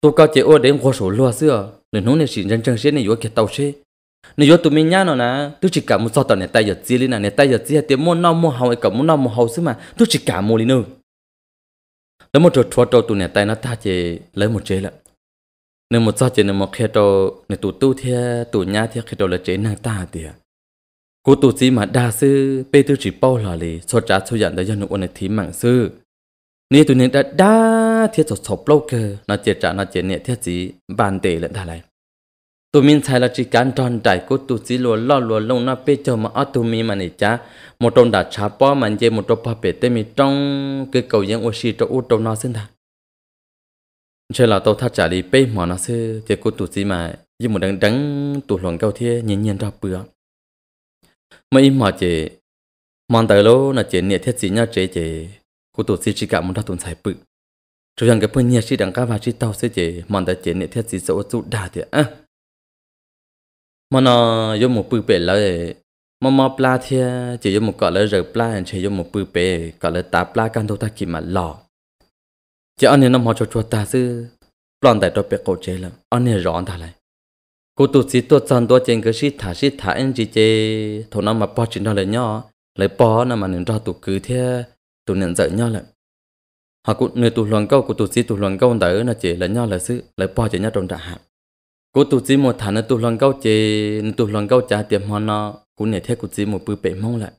tôi cao chế ô đến số lúa xưa nên nó này xin chân chân xí này vừa kia tàu xí nếu tụi mình nhá nó nè tôi chỉ cả một số tuần này tay giật chi lên này tay giật chi tiếng mua non mua hậu cả mua non mua hậu xí mà tôi chỉ cả mua lên nữa đó một trò trò trò tụi này tay nó ta chỉ lấy một chế là, nếu một sao chế nếu một khi trò nếu tụi tu thì tụi nhá thì khi trò là chế năng ta thì à. cô tụi gì mà đa sư bây tôi chỉ bao là lì so trả số nhận đã dân ổn này thì mạng sư nên tụi này đã đa thế cho sập lâu cơ nó chế trả nó chế này thế gì bàn tệ lại ta lại tụi mình thấy là chỉ cần tròn trải của tụi chỉ lúa lo lúa lông nó bây cho mà ở tụi mình mà này cha một trong đã chả bỏ mà chơi một trong bắp bể tê mình trong cái cầu dân ô xì trong ô trong nó xin ta chơi là tao thắt trả đi bây mà nó sẽ thì của tụi chỉ mà như một đằng đắng tụi lòng cao thế nhìn nhìn ra bữa mà im mà chị mang tới lô là chị nhiệt thiết gì nhau chị chị của tụi chỉ chỉ cả một đợt tụi sai bự cho rằng cái phần nhiệt chỉ đằng cá và chỉ tao sẽ chị mang tới chị nhiệt thiết gì số tụi đà thì à mà nó giống một bự bể lại mà mà pla thì chỉ giống một cọ lại rồi pla chỉ giống một bự bể cọ lại tá pla càng đồ ta kì mà lò chỉ anh em nó mà cho cho ta chứ plon tại đó bể cổ chế lắm anh em rõ ta lại cô tụt chỉ tụt chân tụt chân cái shit thả shit thả anh chị chị thôi nó mà bỏ chuyện đó lại nhỏ lại bỏ nó mà nên ra tụt cứ thế tụt nên dạy nhau lại họ cũng người tụt luận câu của tụt chỉ tụt luận câu đỡ là chỉ là nhau là sự lại bỏ chỉ nhau trong trả hạn cô tụ chỉ một thằng nó tụ lòng câu chế tụ lòng câu chả tiệm hoa nó cú nể thế cô chỉ một bự bể mong lại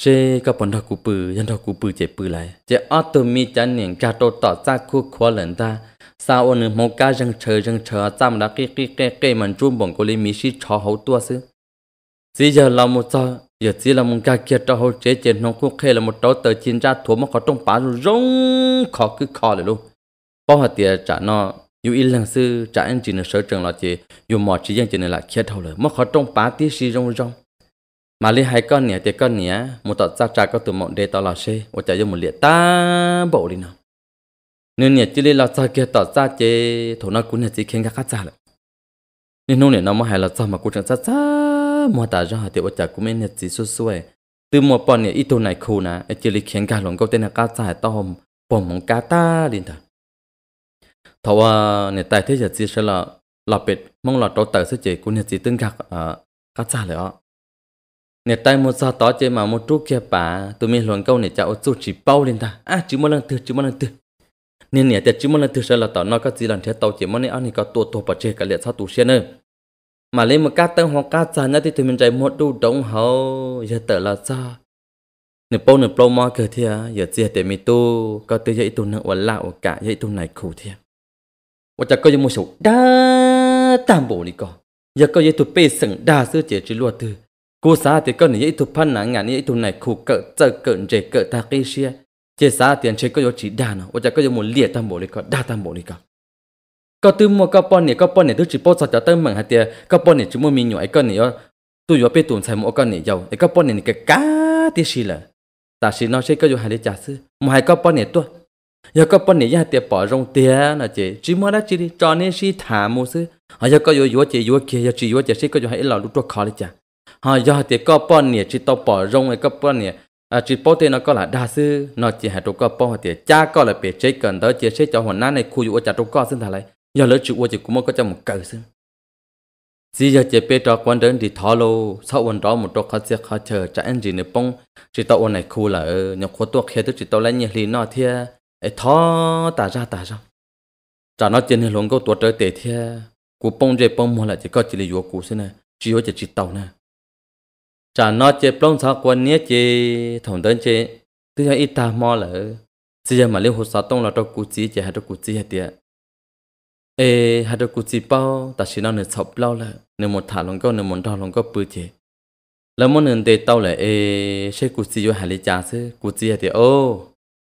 chế các bọn thằng cú bự dân thằng cú bự chế bự lại chế ở từ mi chân niệm cha tô tỏ ra khu khó lần ta sao ôn nửa mong cá răng chờ răng chờ chăm đã cái cái cái cái mình chung bọn cô lấy mi xí chó hậu tua xứ chỉ giờ là một giờ giờ chỉ là một cái kia cho hậu chế chế nông cũng khê là một đầu tờ chín ra thua mà có trong bá rong khó cứ khó lại luôn bao hạt tiền trả nó dù ít lần sư trả anh chỉ là sở trường là chỉ dù mọi chỉ dân chỉ là khét thầu lời mất khó trong bá tí si rong rong mà lấy hai con nhỉ thì con nhỉ một tọt ra trả có từ mộng đề tọt là xe một chạy dùng một liệt ta bộ đi nào nên nhỉ chỉ lấy là sao kia tọt ra chế thổ nó cũng nhỉ chỉ khen các khát ra lại nên nông nhỉ nó mới hay là sao mà cũng chẳng ra ra mà ta ra thì một chạy cũng nhỉ chỉ số xui từ một bọn nhỉ ít tuổi này khô nè chỉ lấy khen cả lòng câu tên là các giải to hồng mong cá ta đi thôi thầu à nè tại thế giới sẽ là là bệt mong là tổ tờ sẽ chỉ cũng nè chỉ tương gạc à cá cha lẽ nè tại một sao đó chế mà một chút kia bà tôi mình luận câu nè cha ô chút chỉ bao lên ta à chỉ một lần thứ chỉ một lần thứ nè nè tại chỉ một lần thứ sẽ là tao nói cái gì lần thế tao chế một nè anh à, có tổ tổ bà chế cái liệt sao tụ xe nữa mà lấy một cá tăng hoặc cá cha nhá thì tụi mình chạy một đu đống hậu giờ tờ là sao nè bao nè bao mà cái thì à giờ chỉ để mình tu có tới dạy tu nữa ổn lão cả dạy tu này khổ thiệt 我这个有没手哒淡薄哩个，一个一头背身大手姐只落头，古啥的个你一头攀难眼，你一头内裤个这个这个他给些，这啥点这个有只大呢？我这个有没裂淡薄哩个，大淡薄哩个。ก็ตื้มมัวก็ปอนเนี่ยก็ปอนเนี่ยตื้อจีโป้สัจจะเติ้งเหมือนฮะเตียก็ปอนเนี่ยจีมัวมีหน่วยก็เนี่ยตู้อยู่ไปตุนใส่หมวกก็เนี่ยยาวไอ้ก็ปอนเนี่ยก็ก้าที่ชีละแต่ชีน้องใช้ก็อยู่หาได้จ่าซื้อมาให้ก็ปอนเนี่ยตัว giờ có bọn này giờ tiệp bỏ rong tiền là chị chỉ mới đó chị đi cho nên si thả mua xứ à giờ có vô vô chị vô kia giờ chị vô chị si có vô hai lòng lúc trước khó đi chả họ giờ tiệp có bọn này chị tao bỏ rong này có bọn này à chị bỏ tiền nó có là đa sư nó chỉ hai trục có bỏ họ tiệp cha có là bị chế cần đó chị sẽ cho hoàn nan này khu vô chả trục có xin thà lại giờ lỡ chị vô chị cũng mới có cho một cờ xứ chỉ giờ chị bé trò quan đến thì thọ lô sau quan đó một trò khó xe khó chờ trả anh gì nữa bông chị tao quan này khu là nhọc khó tuột khi tức chị tao lấy nhẹ lì nọ thia ấy thọ tả ra tả ra trả nó tiền thì luôn câu tuột trời tệ thế cú bông chơi bông mua lại chỉ có chỉ là vô cú xin nè chỉ có chỉ chỉ tàu nè trả nó chơi bông sao quan nhé chơi thằng đơn chơi thứ hai ít ta mò lại, chỉ là mà liêu hồ sa tông là cho cú chỉ chơi hay cho cú chỉ hay tiệt ê hay cho cú chỉ bao ta chỉ nó nửa sập lâu là nửa một thả luôn câu nửa một thả luôn câu bự chơi là một nửa tê tàu lại, ê sẽ cú chỉ vô hai lý trả chứ cú chỉ hay tiệt ô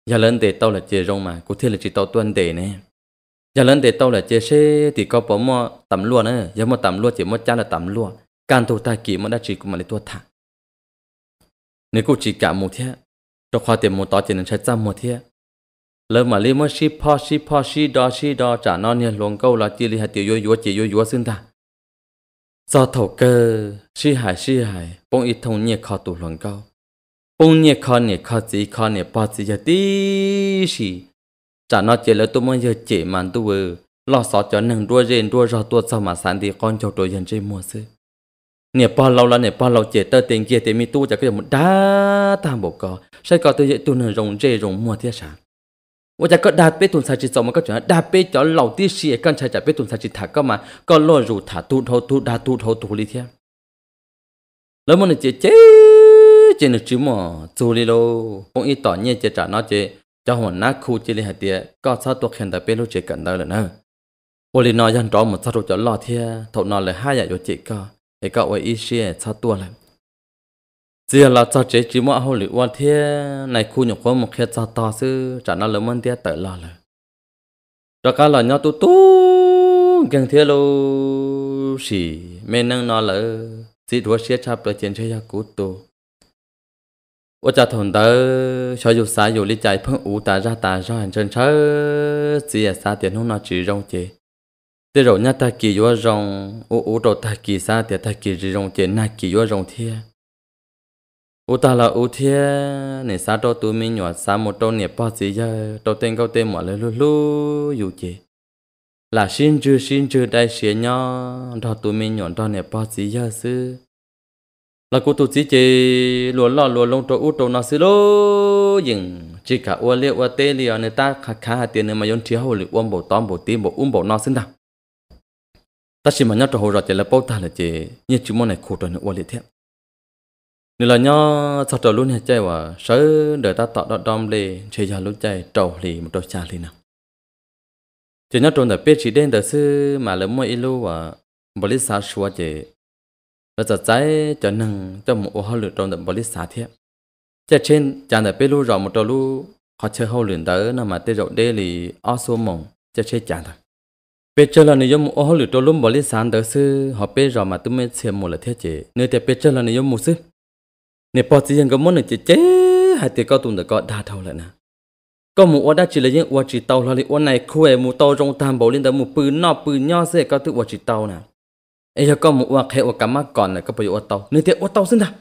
giờ lên để tao là chơi rong mà có thiên là chỉ tao tuân để nè giờ lên để tao là chơi xe thì có bỏ mò tắm luôn á giờ mò tắm luôn chỉ mò cha là tắm luôn can thua ta kỳ mò đã chỉ cũng mà lấy thua thả nếu cô chỉ cả một thế cho khoa tiền một tỏ chỉ nên sẽ trăm một thế lỡ mà lấy mò ship po ship po ship đo ship đo trả non nha luồng câu là chỉ lấy hạt tiêu yếu yếu chỉ yếu yếu xưng ta do thầu cơ ship hải ship hải bông ít thông nhiệt khó tủ luồng câu งเนี่ยคอนเนี่ยคอสีคอนเนี่ยปอสีจะตีสีจะนอเจแล้วตัวมันจะเจมันตัวลอสอจอหนึ่งด้วยเรนด้วยรอตัวสมาสันตีก้อนจาตัวยันใจมัวซึเนี่ยปอเราละเนี่ยปอเราเจเตอร์เตียงเกียเตมีตู้จะก็จะหมดด้าตามบอกก็ใช่ก็ตัวเยตัวหนึ่งรงเจรงมัวเทียชาว่าจะก็ดาเปตุนสาจิตสมันก็จะดาเปจอเหล่าที่เสียกันใช้จากเปตุนสาจิตถักก็มาก็ล่อรูถาตูทอตูดาตูทอตูลิเทียแล้วมันจะเจ chế nó chứ mò dù đi lô cũng ít tỏ nhẹ chế trả nó chế cho hồn nát khu chế li hạt tiệt có sao tuột khen tại bên lô chế cận đời là nè ô lì nó dân trò một sao đồ cho lo thia thọ nó là hai giờ cho chế co thì cậu ấy ít xe sao tua lại giờ là sao chế chứ mò hồ lì qua thia này khu nhục quá một khe sao to sư trả nó lớn hơn tiệt tới lo rồi rồi cả là nhau tu tu gần thia lô xì mẹ năng nó là chỉ đua xe chạp tới chiến chơi ya cú tu 我家同的小有啥有哩在碰乌打 ra 打上很正常，只也啥点弄那只中介，这肉伢他给我中，我乌着他给啥点他给只中介那给我中天，乌打了乌天，你啥着都没鸟啥么着你包子呀，着天高天么了噜噜有介，là xin chưa xin chưa đại xe nhau, đó tụi mình nhọn đó nè bao gì giờ xưa là cô tu chỉ chỉ luôn lo luôn lông trâu út trâu nó xí lô dừng chỉ cả ua liệt ua tê liệt người ta khá khá hạt tiền mà yon thiếu hồ liệt uom bổ tóm bổ tím bổ um bổ nó xin đâu ta chỉ mà nhớ trâu hồ rồi chỉ là bao ta là chỉ như chúng món này khổ trâu nữa ua liệt thiệt. nên là nhớ sao trâu luôn hết chơi và sớ đợi ta tạo đọt đom lì chơi giờ lúc chơi trâu lì một trâu cha lì nào chỉ nhớ trâu là biết chỉ đến đời sư mà mua ít ilu và bồ lít sa xua chỉ nó sẽ trái cho nâng cho một hoa lửa trong đậm bò lít xả thiếp cho trên chàng đã bê lu rõ một trò lưu họ chơi hoa lửa đỡ nằm mà tê rộng đê lì o số mỏng cho trên chàng thôi bây giờ là nếu một hoa lửa trong lúc bò lít xả đỡ sư họ bê rõ mà tôi mới xem một là thiết chế nơi thì bây giờ là nếu một sư nếu bỏ tiền có môn này chế chế hay thì có tụng được có đa thầu lại nè có một ô đã chỉ là những ô chỉ tàu là những ô này khu em tàu trong tam bảo lên tới một bự nọ bự nho sẽ có tự ô chỉ tàu nào ai cho con một uak hệ uak cắm còn này có bây giờ tàu nơi tiệt uak tàu xin đã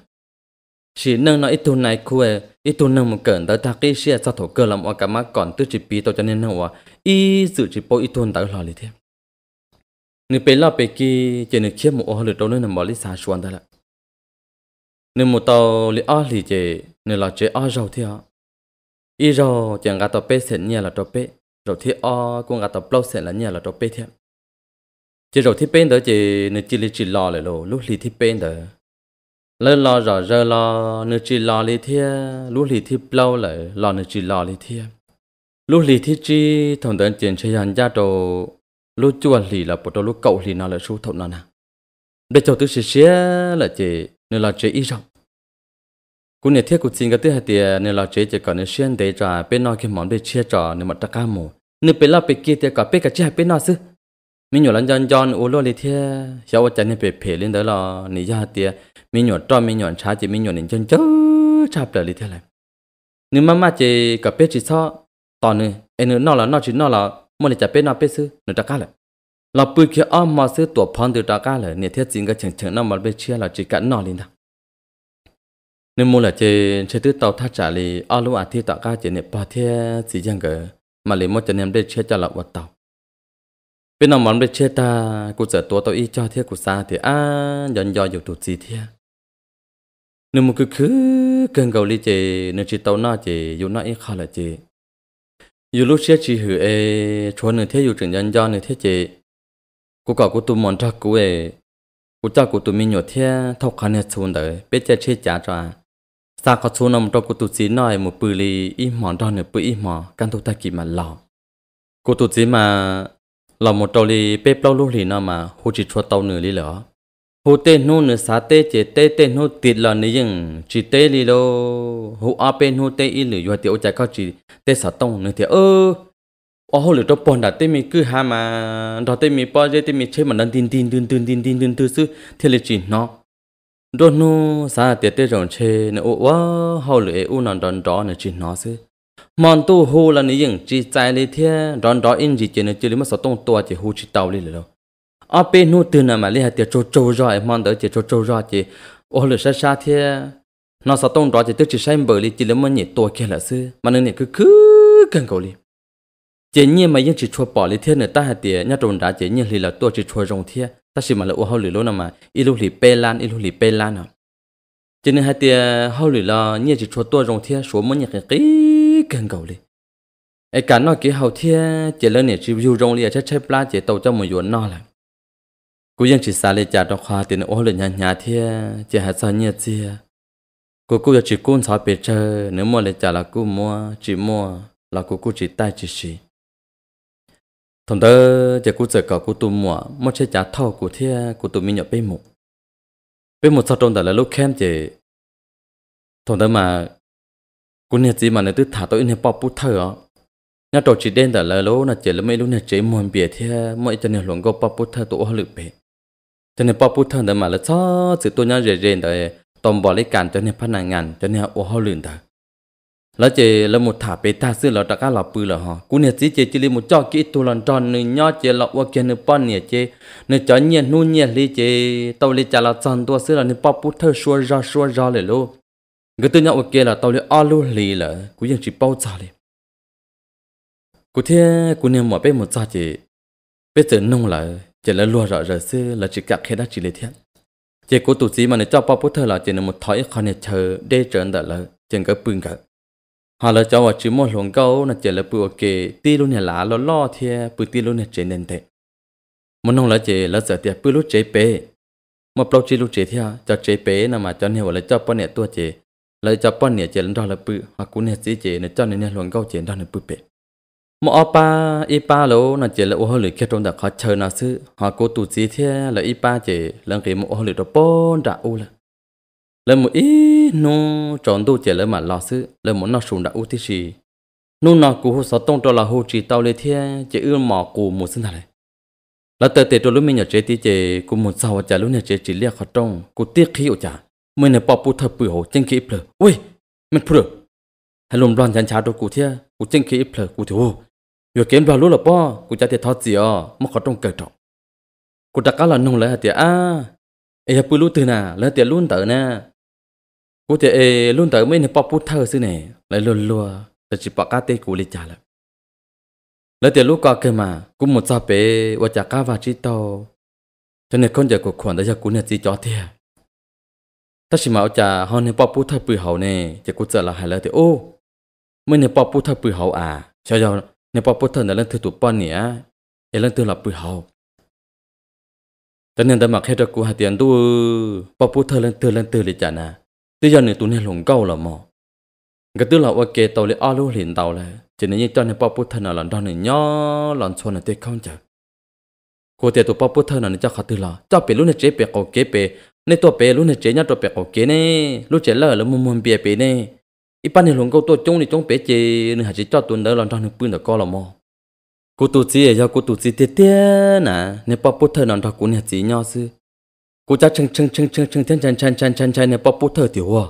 chỉ nâng nó ít tuần này khuê ít tuần nâng một cẩn tới thắc cái xe sao thổ cơ làm uak cắm còn tức chỉ pi tàu cho nên nó uak ít sự chỉ bôi ít tuần tới lò lì thêm Nên bây giờ bé kia chỉ nên khiếp một uak lửa đâu nên nằm bỏ lì xa xuân đó là Nên một tàu lì ở lì chế, nếu là chế ở rồi thì họ ít rồi chẳng gạt tàu bé sẽ nhà là tàu bé rồi thì ở cũng gạt tàu lâu sẽ là nhà là tàu bé thêm chỉ rồi thì bên đó chỉ nên chỉ chỉ lo lại lo lúc lì thì bên đó lên lo rõ giờ lo nên chỉ lo lì thia lúc lì thì lâu lại lo nên chỉ lo lì thia lúc lì thì chỉ thằng đơn tiền chơi hàng gia đồ lúc chua thì là bộ đồ lúc cậu thì nó là số thầu nó nè để cho tôi xí xí là chỉ nên là chỉ ít rộng cú này thiết cú xin cái thứ hai tiền nên là chỉ chỉ còn nên xuyên để trả bên nó cái món để chia cho nên mà tất cả mù nên bên là bên kia thì cả bên cả hai bên nó xứ မင်းညော်လန်ဂျန်ဂျန်အိုလိုလေသဲရောချန်နေပေဖေလင်းတယ်လားနေရတဲ့မင်းညော်တော့မင်းညော်ချာချီမင်းညော်နေဂျန်ဂျန်ချပ်တယ်လေသဲလိုက်နမမချေကပက်ချီဆောတော်နေအင်းနော်လားနော်ချီနော်လားမလေးချပေးနော်ပေးစနတကားလေလာပုခေအမဆေတော့ဖန်တတကားလေနေသဲချင်းကချင်ချင်နော်မပဲချီလာချီကနော်လင်းတာနမလာချေချေတူတောက်ထချာလေအလုံးအသေးတကားချေနေပါသဲစီကြံကမလေးမချနေမတဲ့ချေချလာဝတ်တော့ bên nào món bên chết ta cụ giờ tua tao y cho thiệt cụ xa thì à nhon dò nhiều tụt gì thiệt nếu một cứ cứ cần cầu lý chị nếu chị tao nó chị dù nó ít khó là chị dù lúc xưa chị hử ê cho nửa thế dù chuyện dần dò nửa thế chị cụ cậu cụ tụ món cho cụ ê cụ cho cụ tụ mi nhiều thế thọc khăn hết xuống đấy biết chơi chơi trả cho sao có xuống nằm trong cụ tụi xí nói một bự lì ít mòn đó nửa bự ít món căn tụi ta kịp mà lò cụ tụi chị mà เราหมดตอลีเป๊เปล่าลูกหลีน่ามาหูจิตชัวเตาเหนือลีเหรอหูเต้นู่นือสาเต้เจเต้เต้นูติดหลอนี่ยังจิเต้ลีโลหูอาเป็นหูเต้อีหรือยู่เตียวใจเขาจิเต้สาตงเนื้อเตียเอออ๋อหรือตัวปนดัดเต้มีคือหามาดอเต้มีปอเจเต้มีเชื่อมันดันดินดินดินดินดินดินดินตื้อซื้อเทเลจินเนาะโดนูสาเต้เต้จองเชนโอ้ว้าเขาหรือเออูนันดันดอนเนื้อจินเนาะซื้อ mòn tu hu là những chỉ trái lý thế đón đó in gì chuyện này chỉ lý mà sáu tông tua chỉ hu chỉ tàu lý rồi ở bên nu từ nào mà lý hạt tiệt trâu trâu rồi mòn đó chỉ trâu trâu rồi chỉ ô lửa xa xa thế nó sáu tông đó chỉ tức chỉ xem bờ lý chỉ lý mà nhị tua kia là sư mà nên nhị cứ cứ cần cầu lý chỉ nhiên mà những chỉ chua bỏ lý thế này ta hạt tiệt nhát trồn đá chỉ nhiên lý là tua chỉ chua rồng thế ta chỉ mà là ô hao lửa luôn nào mà ilu lý pe lan ilu lý pe lan à Chỉ nên hai tiệt hao lửa là nhiên chỉ chua tua rồng thế số mấy nhị cái cần cầu đi ấy cả nói kia hậu thiên chỉ lớn nè chỉ dù rong liền chết chết la chỉ tàu cho một yuan nó lại cô dân chỉ xa lệ trả đó khoa tiền ô lên nhà nhà thiên chỉ hạt sao nhiệt gì cô cô chỉ cún sao bể chơi nếu mua lệ trả là cô mua chỉ mua là cô cô chỉ tay chỉ chỉ thằng đó chỉ cô sợ cả cô tu mua mất chết trả thâu cô thiên cô tu mình nhập bên một bên một sao trong đó là lúc khen chỉ thằng đó mà กูเนี่ยจีมันเนี่ยตื้อถาตัวอินเนี่ยปอบปุ๊เถอะน่าตัวจีเด่นแต่ละโลน่าเจ๋อแล้วไม่รู้เนี่ยเจ๋อมอนเบียเทียไม่จะเนี่ยหลวงก็ปอบปุ๊เถอะตัวหลุดไปจะเนี่ยปอบปุ๊เถอะแต่มาแล้วช้อสุดตัวเนี่ยเด่นแต่ตอมบริการจะเนี่ยพนักงานจะเนี่ยโอ้หลุดเถอะแล้วเจ๋อแล้วหมดถาไปตาซื้อเราตะก้าเราปืนเหรอฮะกูเนี่ยจีเจ๋อจีริหมดจอกกี้ตัวหลอนจอนหนึ่งยอดเจ๋อเราว่าเกี่ยนหนึ่งป้อนเนี่ยเจ๋อเนื่อจอนเนี่ยนู่นเนี่ยลีเจ๋อตัวลีจ่าเราจอนตัวซื้อเราเนี่ยปอบปุ๊เถอะชัวร์รอชัวร์รอเลยลูก cái tư nhau kia là tao lấy alu lì là cũng ยัง chỉ bao trả đi cũng thế cũng nên mở bếp một trả chỉ bây giờ nông là chỉ là lúa rõ rồi xưa là chỉ cắt khi đã chỉ lấy thiệt chỉ cố tụ sĩ mà này cho bao bút thơ là chỉ là một thói khó này chờ để trơn đã là chỉ cái bưng cả họ là cho vào chỉ một luồng câu là chỉ là bùa ok ti luôn này lá lo lo thế bự ti luôn này chỉ nên thế một nông là chỉ là giờ thì bự lúc chế bể một bao chỉ lúc chế thế, cho chế bể là mà cho nhiều là cho bao này tua chế lời cho bọn nhỉ, chế lần đó là bự hoặc cũng nè sĩ chế nè cho nè nè luận câu chế đó nè bự bệt mà ở ba y ba lô nè chế là ô hơi kia trong đặc họ chờ nà sư họ cố tụ sĩ thế là y ba chế lần cái một ô hơi đó bốn đã u là lần một ít nô tròn tu chế là mà lo sư lần một nó sùng đã u tí gì nô nó cú hồ sáu tông cho là hồ chỉ tao lấy thế chế ưa mỏ cù một sinh thật này là tờ tề cho lúc mình nhớ chế tí chế cú một sau chả lúc nhớ chế chỉ liệt họ trong cú tiếc khí ở chả มื่อเนี่ยปอปูเธอเปื่ยจิงขี้เปลือเว้ยมันเปลือฮัลโหมร้อนยันช้าตัวกูเที่ยกูจิงขี้เปลือกูเถอะอ้ยเกมเรารู้หรอป้อกูจะเตะทอดเสียมันขอต้องเกิดดอกกูตะก้าหลอนนงเลยเตียอ้าเอ้ยปูรู้ตื่นน่ะแล้วเตียรุ่นเต๋อน่ะกูเตียเอ้รุ่นเต๋อไม่เนี่ยปอปูเธอซื้อเนี่ยเลยลุนลัวแะ่จิปากาเตกูเลยจ้าละแล้วเตียลูกก็เกิดมากูหมดซาเปว่าจะก้าวาจิโตจนเนี่ยคนจะกดขวัญแต่จะกูเนี่ยจีจอเที่ย ta chỉ máu chả họ nên bỏ phụ thay bùi hậu nè chỉ cố chờ là hay là thì ô mới nên bỏ phụ thay bùi hậu à sao giờ nên bỏ phụ thân là lần thứ tụt bỏ nè để lên thứ là bùi hậu cho nên ta mặc hết ra cú hai tiền tu bỏ bút thay lên thứ lần thứ để cha nè tự giờ này tụi nên lùng câu là mò cái thứ là ok tàu lấy alo liền tàu là chỉ nên cho nên bỏ phụ thân là lần đó này nhó lần sau này tôi không chờ cô tiệt tụi bỏ bút thay là nên cho khát thứ là cho bị lúc này chế bị cầu kế bị nên tôi bé luôn này chế nhau tôi bé ok nè lúc chế lỡ là mồm mồm bé bé nè ít ban này luôn câu tôi chống thì chống bé chế nên hạt chỉ cho tôi đỡ lòng trong nước bươn được co là mò cô tu chỉ do cô tu chỉ tiết tiết nè nên bao bút thơ lòng trong cũng hạt chỉ nhau sư cô cha chăng chăng chăng chăng chăng chăng chăng chăng chăng chăng chăng nên bao bút thơ tiểu hoa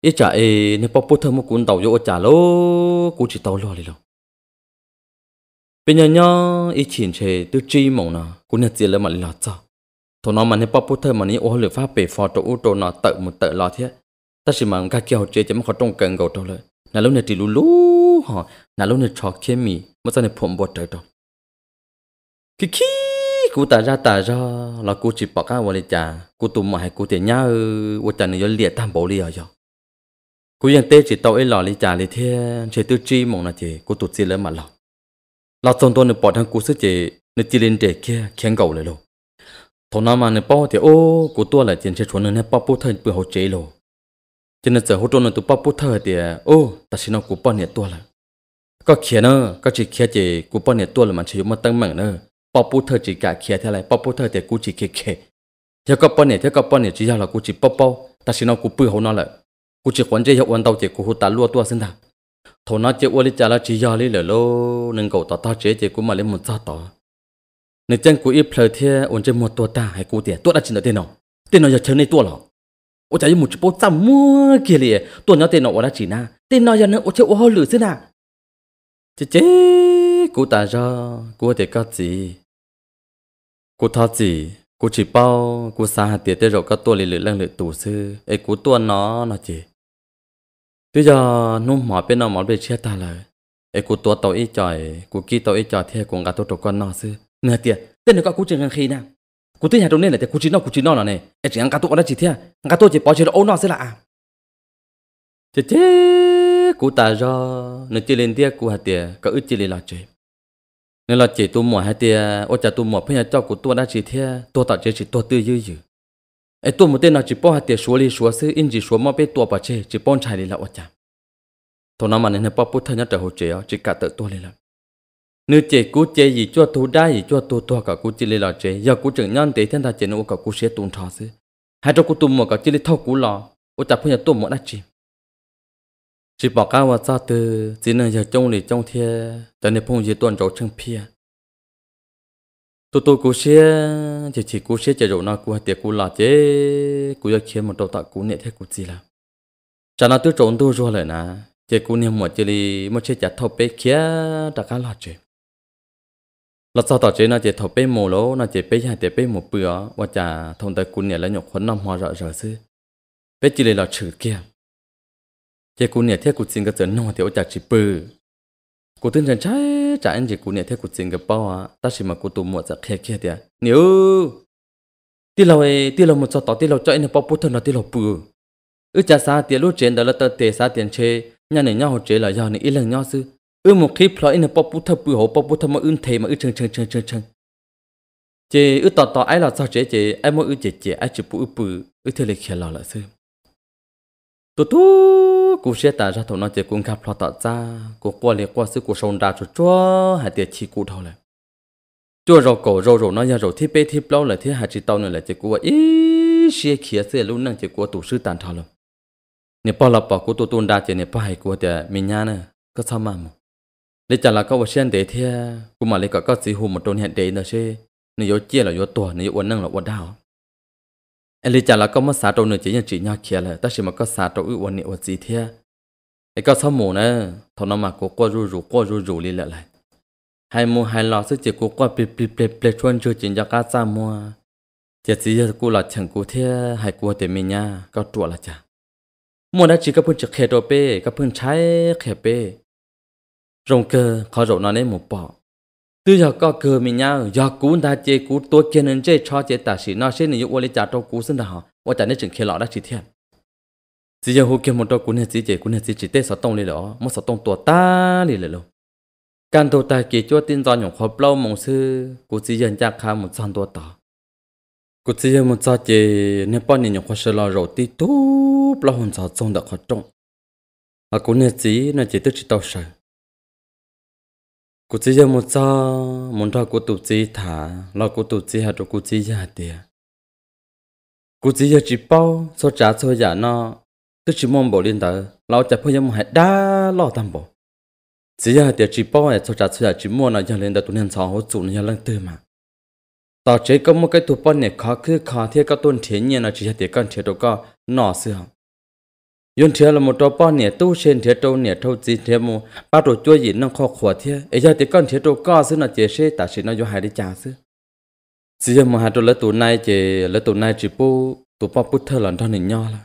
ít trả ê nên bao bút thơ mà cũng tàu vô trả lô cô chỉ tàu lo đi rồi bây giờ nhau ít chuyện chế tôi chi mộng nè cũng hạt chỉ là mà lo cho thôi nó mà nên bắp bút thơ mà ní ô lửa pháp bể phò tổ u tổ nó tự một tự lo thiết ta chỉ mà các kiểu chơi chỉ mà khó trông cần gầu đâu rồi nà lúc này chỉ lú lú họ nà lúc này trò kia mì mà sao này phụng bột trời đâu kì kì cú ta ra ta ra là cú chỉ bỏ cá vào đi chả cú tụm mà hay cú tiền nhá ư vô chả này do liệt tam bảo liệt rồi cú yên tê chỉ tàu ấy lò đi chả đi thế chế tư chi mong là chế cú tụt gì lỡ mà lò lò xong tôi này bỏ thằng cú sức chế nó chỉ lên để kia khen gầu lại luôn thằng nào anh nó bao thì ô của tôi lại tiền chơi chuẩn nó bao bút thời bữa hậu chế rồi trên nên giờ hậu trôn nó tụ bao bút thời thì ô ta xin ông của bao nhiêu tôi lại, có khía nữa có chỉ khía chỉ của bao nhiêu tôi là mà chỉ dùng mà tăng mảng nữa bao bút thời chỉ cả khía thế này bao bút thời thì cũng chỉ kia kia theo có bao nhiêu theo có bao nhiêu chỉ là cũng chỉ bao bao ta xin ông của bữa hậu nó lại, cũng chỉ quan chế hiệu quan đầu chỉ của hậu ta lúa tôi xin thà thằng nó chỉ uali trả là chỉ do lý lỡ lo, nên cậu ta ta chế chỉ cũng mà lấy một sao tỏ ในเจ้ากูอีเพลเทียอุ่นจะหมดตัวตาให้กูเตี๋ยตัวละจินเตียนอเตียนออย่าเชิญในตัวหรอโอ้ใจมุดจะโป๊จำมั่วเกลี่ยตัวน้อเตียนอว่าละจีน่าเตียนออย่าเนื้อโอ้เจ้าโอ้หรือซึ่งน่ะเจ๊เจ๊กูตาจอกูเตี๋ยก็จีกูท้อจีกู chỉ bao กู xa hạt tiệt tới rồi có tua lì lì lăng lì tù sư ấy cú tua nó nó chỉ bây giờ nu mỏ bên nào mỏ bên chia ta lời ấy cú tua tàu ít trời cú kia tàu ít trời theo cùng cả tôi trục con nó sư nè tiệt tên này có cú chơi ngang khi nào cú tên nhà trong nên là tiệt cú chín nó cú chín nó này em chỉ ăn cá tụ con đã chỉ thế à. cá tụ chỉ bỏ chơi ô nó sẽ là à chết chết cú ta do nó chỉ lên tiệt cú hạt tiệt có ít chỉ lên là chơi nên là chỉ tu mỏ hạt tiệt ô chả tu mỏ phải nhà cho cú tu đã chỉ thế à. tu tạo chơi chỉ tu tư dữ dữ ai tu một tên nào chỉ bỏ hạt tiệt xuống đi xuống sư in chỉ xuống mà biết tu bỏ chơi chỉ bỏ chạy đi là ô chả thôi nó mà nên là bỏ nhất trở hồ chơi chỉ cả tự tu lên nếu chế cú chế gì cho thu đa gì cho thu thua cả cú chỉ lấy lọ chế giờ cú trưởng nhân tế thiên ta chế nó cả cú sẽ tụng thọ chứ hai trong cú tụng một cả chỉ lấy thâu cú lọ ô phun phải tụng một đắt chìm chỉ bảo cao và ra từ chỉ nên giờ trong lì trong thiên cho nên phun gì tuần trâu chân pia tôi tôi cú sẽ chỉ chỉ cú sẽ chế rồi nó cú tiệt cú lọ chế cú giờ khiến một đầu tạ cú nhẹ thế cú gì là cho nó tôi trốn tôi rồi lại nè chế cú niệm một chỉ lì một chế chặt thâu bé kia đã cả lọ chế là sao tao chế nó chỉ thổi bê mồ lố nó chỉ bê hai chỉ bê một bữa và chả thông tới cún nhà lấy nhục khuấn năm hoa rợ rợ sư bê chỉ lấy là chửi kia chỉ cún nhà thiết cút xin cái chuyện nọ thì ô chả chỉ bự cú tin rằng trái chả anh chỉ cún nhà thiết cút xin cái bao à ta chỉ mà cú tụ muộn chả kia kia tiệt, nếu tí lâu ấy tí lâu một cho tao tí lâu cho anh bao bút thân là tí lâu bự ư chả sao tiền lúc chế, đó là tao tiền sao tiền chế, nhà này nhau chế là do này ít lần nhau sư ư một khi plo in pop bút thơ bự hồ pop bút thơ mà ưm thề mà ư chừng chừng chừng chừng chừng chị ư tò tò ai là sao chế chị ai mới ư chị chị ai chụp bự bự ư thề lịch lò là sư tu tu cú xe ta ra thổ nó chị cũng gặp plo tò ra cú qua liền qua sư cú sồn ra cho chúa hai tiệt chi cú thôi là chúa rồi cổ rồi rồi nói nhà rồi thiết bê thiết lâu là thiết hai chị tao nữa là chị cú ấy, xe khía xe luôn năng chị cú tủ sư tàn thầu luôn nè bỏ là bỏ cú tu tuôn đa chị nè bỏ hai cú thì mình nhà nè có sao mà để trả là câu chuyện để thì cũng mà lấy cả các gì hù một trôn hiện để nữa chứ nếu yếu chia là yếu tuổi nếu yếu năng là yếu đau em lấy trả lại câu mất xả trâu nữa chỉ như chỉ nhau kia là ta chỉ mà có xả trâu yếu yếu yếu gì thì cái câu sáu mù nữa thọ nó mà cố qua rù rù qua rù rù đi lại lại hai mua hai lọ sức chỉ cố qua bì bì bì bì chuyên chưa chỉ cho cá sa mua chỉ chỉ cô là chẳng cô thì hai cô thì mình nha câu chuột là chả mua đã chỉ các phương trực hệ đồ bê các phương trái hệ bê rong cơ khó rộng nó nên một bỏ tư giờ có cơ mình nhau giờ cú ta chê cú tôi kia nên chê cho chê ta sĩ nó sẽ nên dụng lấy trả cho cú xin họ và trả nên chừng khi lọ đã chỉ thiệt chỉ giờ hồ kia một đôi cú này chỉ chê cú này chỉ chỉ tê sáu tông đi đó một sáu tông tua ta lì lại luôn can tôi ta cho tin do nhộng khó mong sư cú chỉ giờ chắc khá một trăm tua tao cô chỉ em muốn cho chị nên bao nhiêu khoa sơ lo rồi tí tú bao hồn sao trông đã khó trông à cô nên chỉ nên chỉ tức chỉ tao sợ cô chỉ cho một cho muốn cho cô tổ chỉ thả lo cô tổ chỉ hạt cho cô chỉ giả tiền cô chỉ cho chỉ bao số trả số giả nó tức chỉ mong bảo liên tờ lo chả phải giống hạt đá lo tam bảo chỉ giờ tiền chỉ bao này số trả số giả chỉ mua nó giờ lên tờ tụi nên sáu hốt chủ nó lên tư mà tao chỉ có một cái tụi bao này khó cứ khó thiết các tôn thế nhiên là chỉ hạt tiền con thế đó có nọ xưa yon thia là một trò bao nè tu sen thia trâu nè thâu gì thia mu ba trò chua gì năng kho khỏa thia ấy giờ thì con thia trâu co xứ nó chế xe ta xí nó vô hai đi chả xứ xí giờ mà hai trâu lỡ tụ nai chế lỡ tụ nai chỉ pu tụ bao bút thơ lần thon hình nho là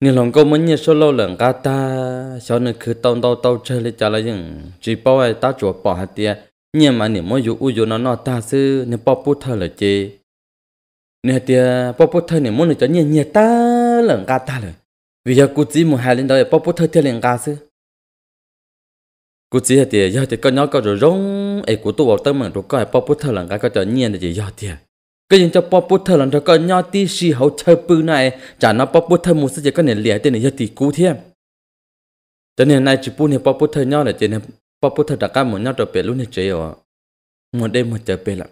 nên lòng câu muốn như số lâu lần cá ta sau nữa cứ tao tao tao chơi lấy chả là những chỉ bao ai ta chùa bỏ hạt tia nhưng mà nếu mỗi yu u dù nó nó ta xứ nên bao bút thơ là chế nên tia bao bút thơ nên muốn là cho nhẹ nhẹ ta lần cá ta rồi vì giờ cụ chỉ một hai lần đó là bóc bóc thơ thiên liền cả sư cụ chỉ là tiền giờ thì con nhỏ có rồi rong ấy cụ tu bảo tâm mình rồi coi bóc bóc thơ lần cả có cho nhiên là chỉ giờ tiền cái gì cho bóc bóc thơ lần cho con nhỏ tí xì hậu chơi bự này chả nó bóc bóc thơ một sự chỉ con này liền tiền này giờ thì cụ thiệt, cho nên nay chỉ buôn này bóc bóc thơ nhỏ là chỉ này bóc bóc thơ đặt cả một nhỏ trở về luôn thì chơi ở một đêm một trở về lắm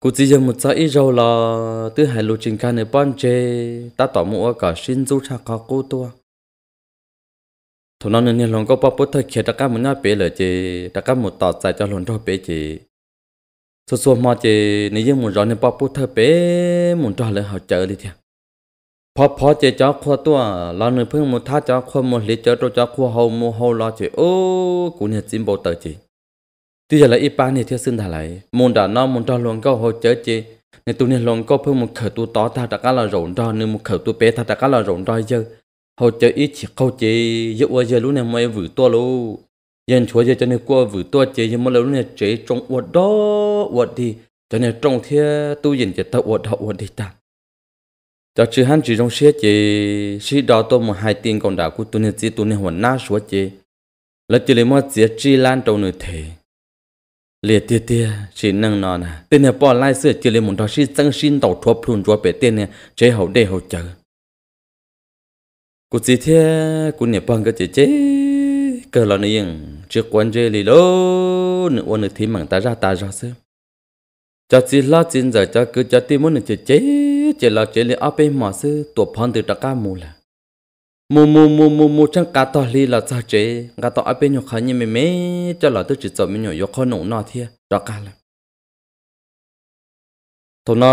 cụ chỉ giờ một sai rau là từ hai lối trình khan để ban chế ta tỏ mua cả xin du cha cả cô tua thằng nó nên lòng có bao bút thời kia ta cả muốn ngã bé lời chế ta cả một tỏ sai cho lòng cho bé chế số số mà chế nếu như muốn rõ nên bao bút thời bé muốn cho lời học chơi đi thiệt phó phó chế cho khoa tua là người phương một thá cho khoa một lý cho cho khoa hậu một hậu là chế ô cũng nhận xin bộ tờ chế tuy giờ là ít ba này theo xin thả lại môn đã nó môn cho luôn có hồi chớ chi nên tụi này luôn có phương một khẩu tụ to ta đã cá là rộn cho nên một khẩu tụ bé ta đã cá là rộn cho giờ hồi chớ ít chỉ câu chế dụ ở giờ lúc này mới vừa to luôn yên chúa giờ cho nên qua vừa to chế giờ mới lúc này chế trong uất đó uất đi cho nên trong thế tu nhìn chỉ tao uất học uất đi ta cho chữ hắn chỉ trong xe chế xí đó tôi một hai tiền còn đạo của tụi này chỉ tụi này hoàn na số chế là chỉ lấy một chiếc chi lan trong nội thể liệt tia tia chỉ năng nọ nè tên này bỏ lại sửa chỉ lên một đó chỉ tăng xin tàu thua phun thua bể tên này chế hậu đề hậu chờ cú chỉ thế cú nè bằng cái chế chế cờ là nè yên chưa quan chế lì lô nửa quan nửa thím mảng ta ra ta ra sớm. cho chỉ lo chín giờ cho cứ cho tim muốn nè chế chế chế lo chế lì áp bên mà sư tuột phong từ trạc ca mù là mù mù mù mù mù chẳng cả to li là sao chế cá to ở bên nhau khó như mày mày cho là tôi chỉ sợ mình nhỏ khó nổ nọ thiệt đó cả là tụi nó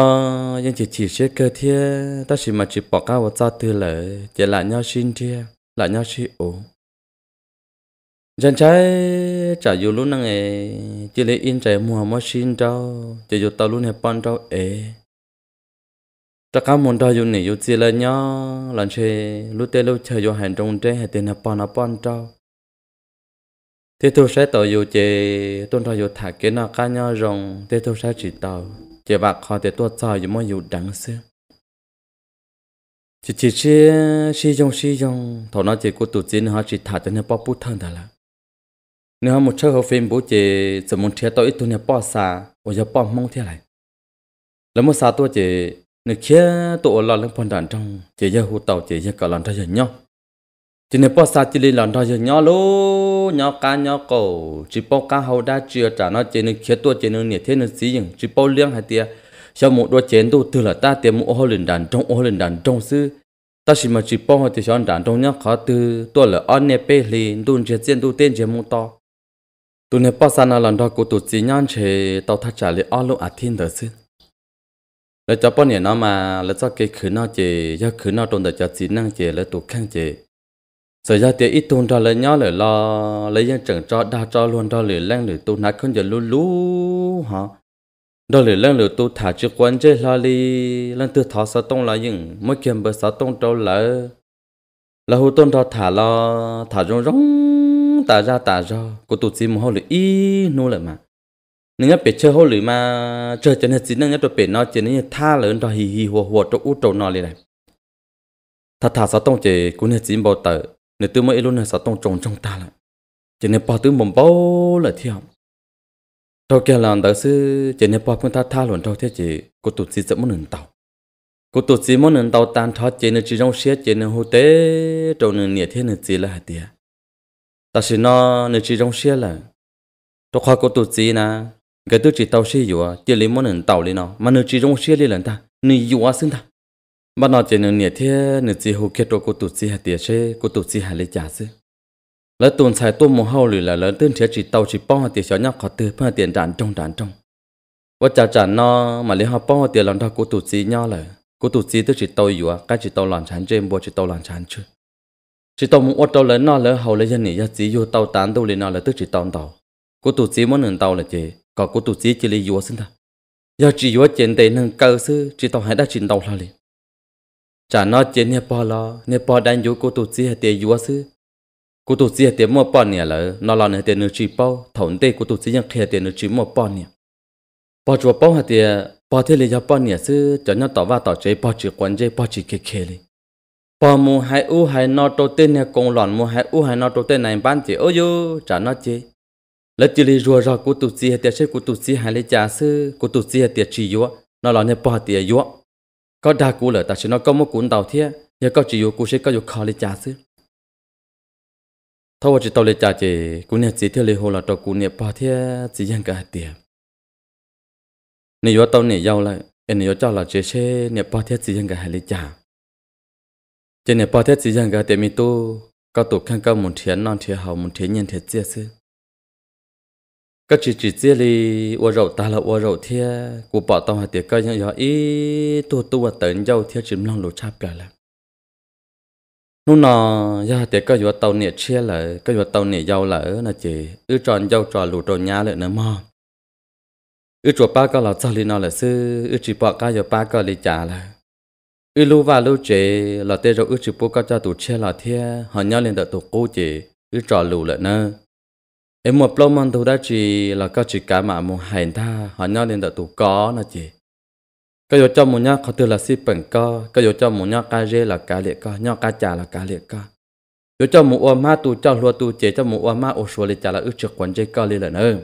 nhưng chỉ chỉ sẽ cơ thiệt ta chỉ mà chỉ bỏ cao và sao từ lời chỉ là nhau xin thiệt là nhau xin ổ dân trái trả dù lúc năng ấy chỉ lấy in trái mùa mua xin đâu chỉ dù tao luôn hẹp ban đâu ấy ta cá muốn đó dùng nỉ dùng gì là nhá lần chơi lúc tê lúc chơi dùng hành trong chơi hay tiền là bọn là bọn trâu thế thôi sẽ tạo dùng chơi tôi tàu dùng thả cái nào cá nhau rồng thế thôi sẽ chỉ tạo, chơi bạc khó thế tôi tạo dùng mọi dùng đẳng xưa chỉ chỉ chỉ chỉ dùng chỉ dùng thọ nó chỉ có tụt chỉ nó chỉ thả cho nó bao bút thân đó là nếu một chơi học phim bố chỉ chỉ muốn chơi tôi ít tôi nó bao xa bây giờ bao mong thế lại, là một xa tôi chỉ nếu khi tổ là lên phần đàn trong chỉ giờ hụt tàu chỉ giờ cả lần thay giờ nhau chỉ nếu bỏ xa chỉ lên lần thay giờ nhau lô nhau cá nhau cổ chỉ bỏ cá hậu đã chưa trả nó chỉ nên khi tổ chỉ nên nhiệt thế nên gì những chỉ bỏ liang hay tia sau một đôi chén tụ từ là ta tiệm một hồ lên đàn trong hồ lên đàn trong xứ ta chỉ mà chỉ bỏ họ thì cho đàn trong nhau khó từ tụ là ăn nè bê liền đun chế chiến tụ tên chế mua to tụ nếu bỏ xa nào lần đó của tụ chỉ nhau chế tàu thắt trả lại ăn lô à thiên đời xứ แล้วจะป้อนเนี่ยน้อมาแล้วจะเกขืนนอเจยาขืนนอตรงแต่จะจีนั่งเจแล้วตัวข้างเจสยาเตียอีตุนเราเลยย่อเลยรอเลยยังจังจอดาจอลวนเราหรือแรงหรือตัวนักคนจะรู้รู้ฮะเราหรือแรงหรือตัวถาจุกวนเจลาลีแล้วตัวทอสตงเรายังไม่เกี่ยมเบอร์สตงเราเลยแล้วหูต้นเราถาเราถาจงร้องตาจาตาจอกูตุจีมหัวหรืออีนู่นเลยมา nên nhớ biết chơi hồ lử mà chơi chân hết chín nên nhớ tôi biết nó chỉ nên tha lớn rồi hì hì hùa hùa cho út trâu nó liền này thà thà sao tông chơi cũng hết chín bảo tờ nếu tôi mới luôn là sao tông trồng trong ta lại chỉ nên bảo tứ mồm bao là thiệt trâu kia là đỡ sư chỉ nên bảo cũng ta tha luôn trâu thế chỉ cô tụt chỉ sợ muốn nền tàu cô tụt chỉ muốn nền tàu tan thoát chỉ nên chỉ trong xe chỉ nên hồ tế trâu nền nhiệt thế nền chỉ là hạt tiệt ta chỉ nó nền chỉ trong xe là tôi khoa cô tụt chỉ na cái tôi chỉ tàu xe yếu chỉ lấy món nền tàu lên nó mà nửa chỉ trong xe lên lần ta nửa yếu xin ta mà nó chỉ nửa nhẹ à thế nửa chỉ hồ kia tôi cô tụt gì hạt tiền xe cô tụt gì hạt lấy trả chứ lỡ tuần tôi tôm hậu hôi là lỡ tên xe chỉ tàu chỉ bao hạt tiền nhỏ khó từ bao tiền đàn trong đàn trong và trả trả nó mà lấy họ bao hạt tiền lần đó cô tụt gì nhau là cô tụt gì tôi chỉ tàu yếu cái chỉ tàu lòn chán trên bộ chỉ tàu lòn chán chứ chỉ tàu muốn tàu lớn nó lỡ hầu lấy dân nhỉ dân chỉ vô tàu tán đâu lên nó là tức chỉ tàu tàu cô tụt gì món nền tàu là gì có cô tụt chỉ chỉ lì yếu sinh ta giờ chỉ yếu chuyện để nâng cao sư chỉ tao hãy đã trình đầu là liền chả nó chuyện nè bỏ lo nè bỏ đang yếu cô tụt chỉ để yếu sư cô tụt chỉ để mua bỏ nè là nó là nè để nửa chỉ bao thằng tê cô tụt chỉ nhắc thề để nửa chỉ mua bỏ nè bỏ chùa bao hạt để bỏ thế lì giờ bỏ nè sư cho nó tỏ va tỏ chế bỏ chỉ quan chế bỏ chỉ kề kề liền bỏ mua hai u hai nó đầu tên nè công loạn mua hai u hai nó đầu tên này bán chỉ ôi yo chả nó chơi lỡ chỉ lì rùa rò của tụt sĩ hay tiệt sĩ của tụt sĩ hay lấy trả sư của tụt sĩ hay tiệt chỉ yếu nó là nên bỏ tiệt yếu có đa cú lỡ ta sẽ nó có một cuốn đầu thiê nhớ có chỉ yếu cú sẽ có yếu khó lấy trả sư thâu chỉ tàu lấy trả chỉ cú này chỉ theo lấy hồ là tàu cú này bỏ thiê chỉ riêng cả tiệt nè yếu tàu nè giàu lại em nè yếu cho là chỉ sẽ nè bỏ thiê chỉ riêng cả hay lấy trả chỉ nè bỏ thiê chỉ riêng cả tiệt mi tu có tổ khăn có muốn thiê non thiê hậu muốn thiê nhân thiê chia sư ก็ chỉ chỉ chia li ô rậu ta là ô rậu thia của bọn tao hạt tiệc coi nhỏ ý tu tu và tận dâu thia chìm lòng lỗ chạp lại là lúc nọ giờ hạt tiệc coi nhỏ tàu nè chia lại coi nhỏ tàu nè dâu ở nà chị ư tròn dâu tròn lũ tròn nhá lại nữa mò ư chùa ba coi là sao li nò là sư ư chỉ bỏ coi nhỏ ba coi li trả là ư lu và lu chị là tê rồi ư chỉ bố coi cho tụ chia là thia họ nhau lên đợi tụ cô chị ư tròn lũ lại nữa em một lâu mòn thủ đã chỉ là có chỉ cả mà một hành tha họ nhau nên đã tụ có nó chỉ cái yếu cho một nhau có từ là si bẩn có, cái yếu cho một nhau cá rê là cá liệt có, nhau cá chả là cá liệt có. yếu cho một ôm ma tụ cho lúa tụ chế cho một ôm ma ô số liệt chả là ước trực quan chế có liệt là nữa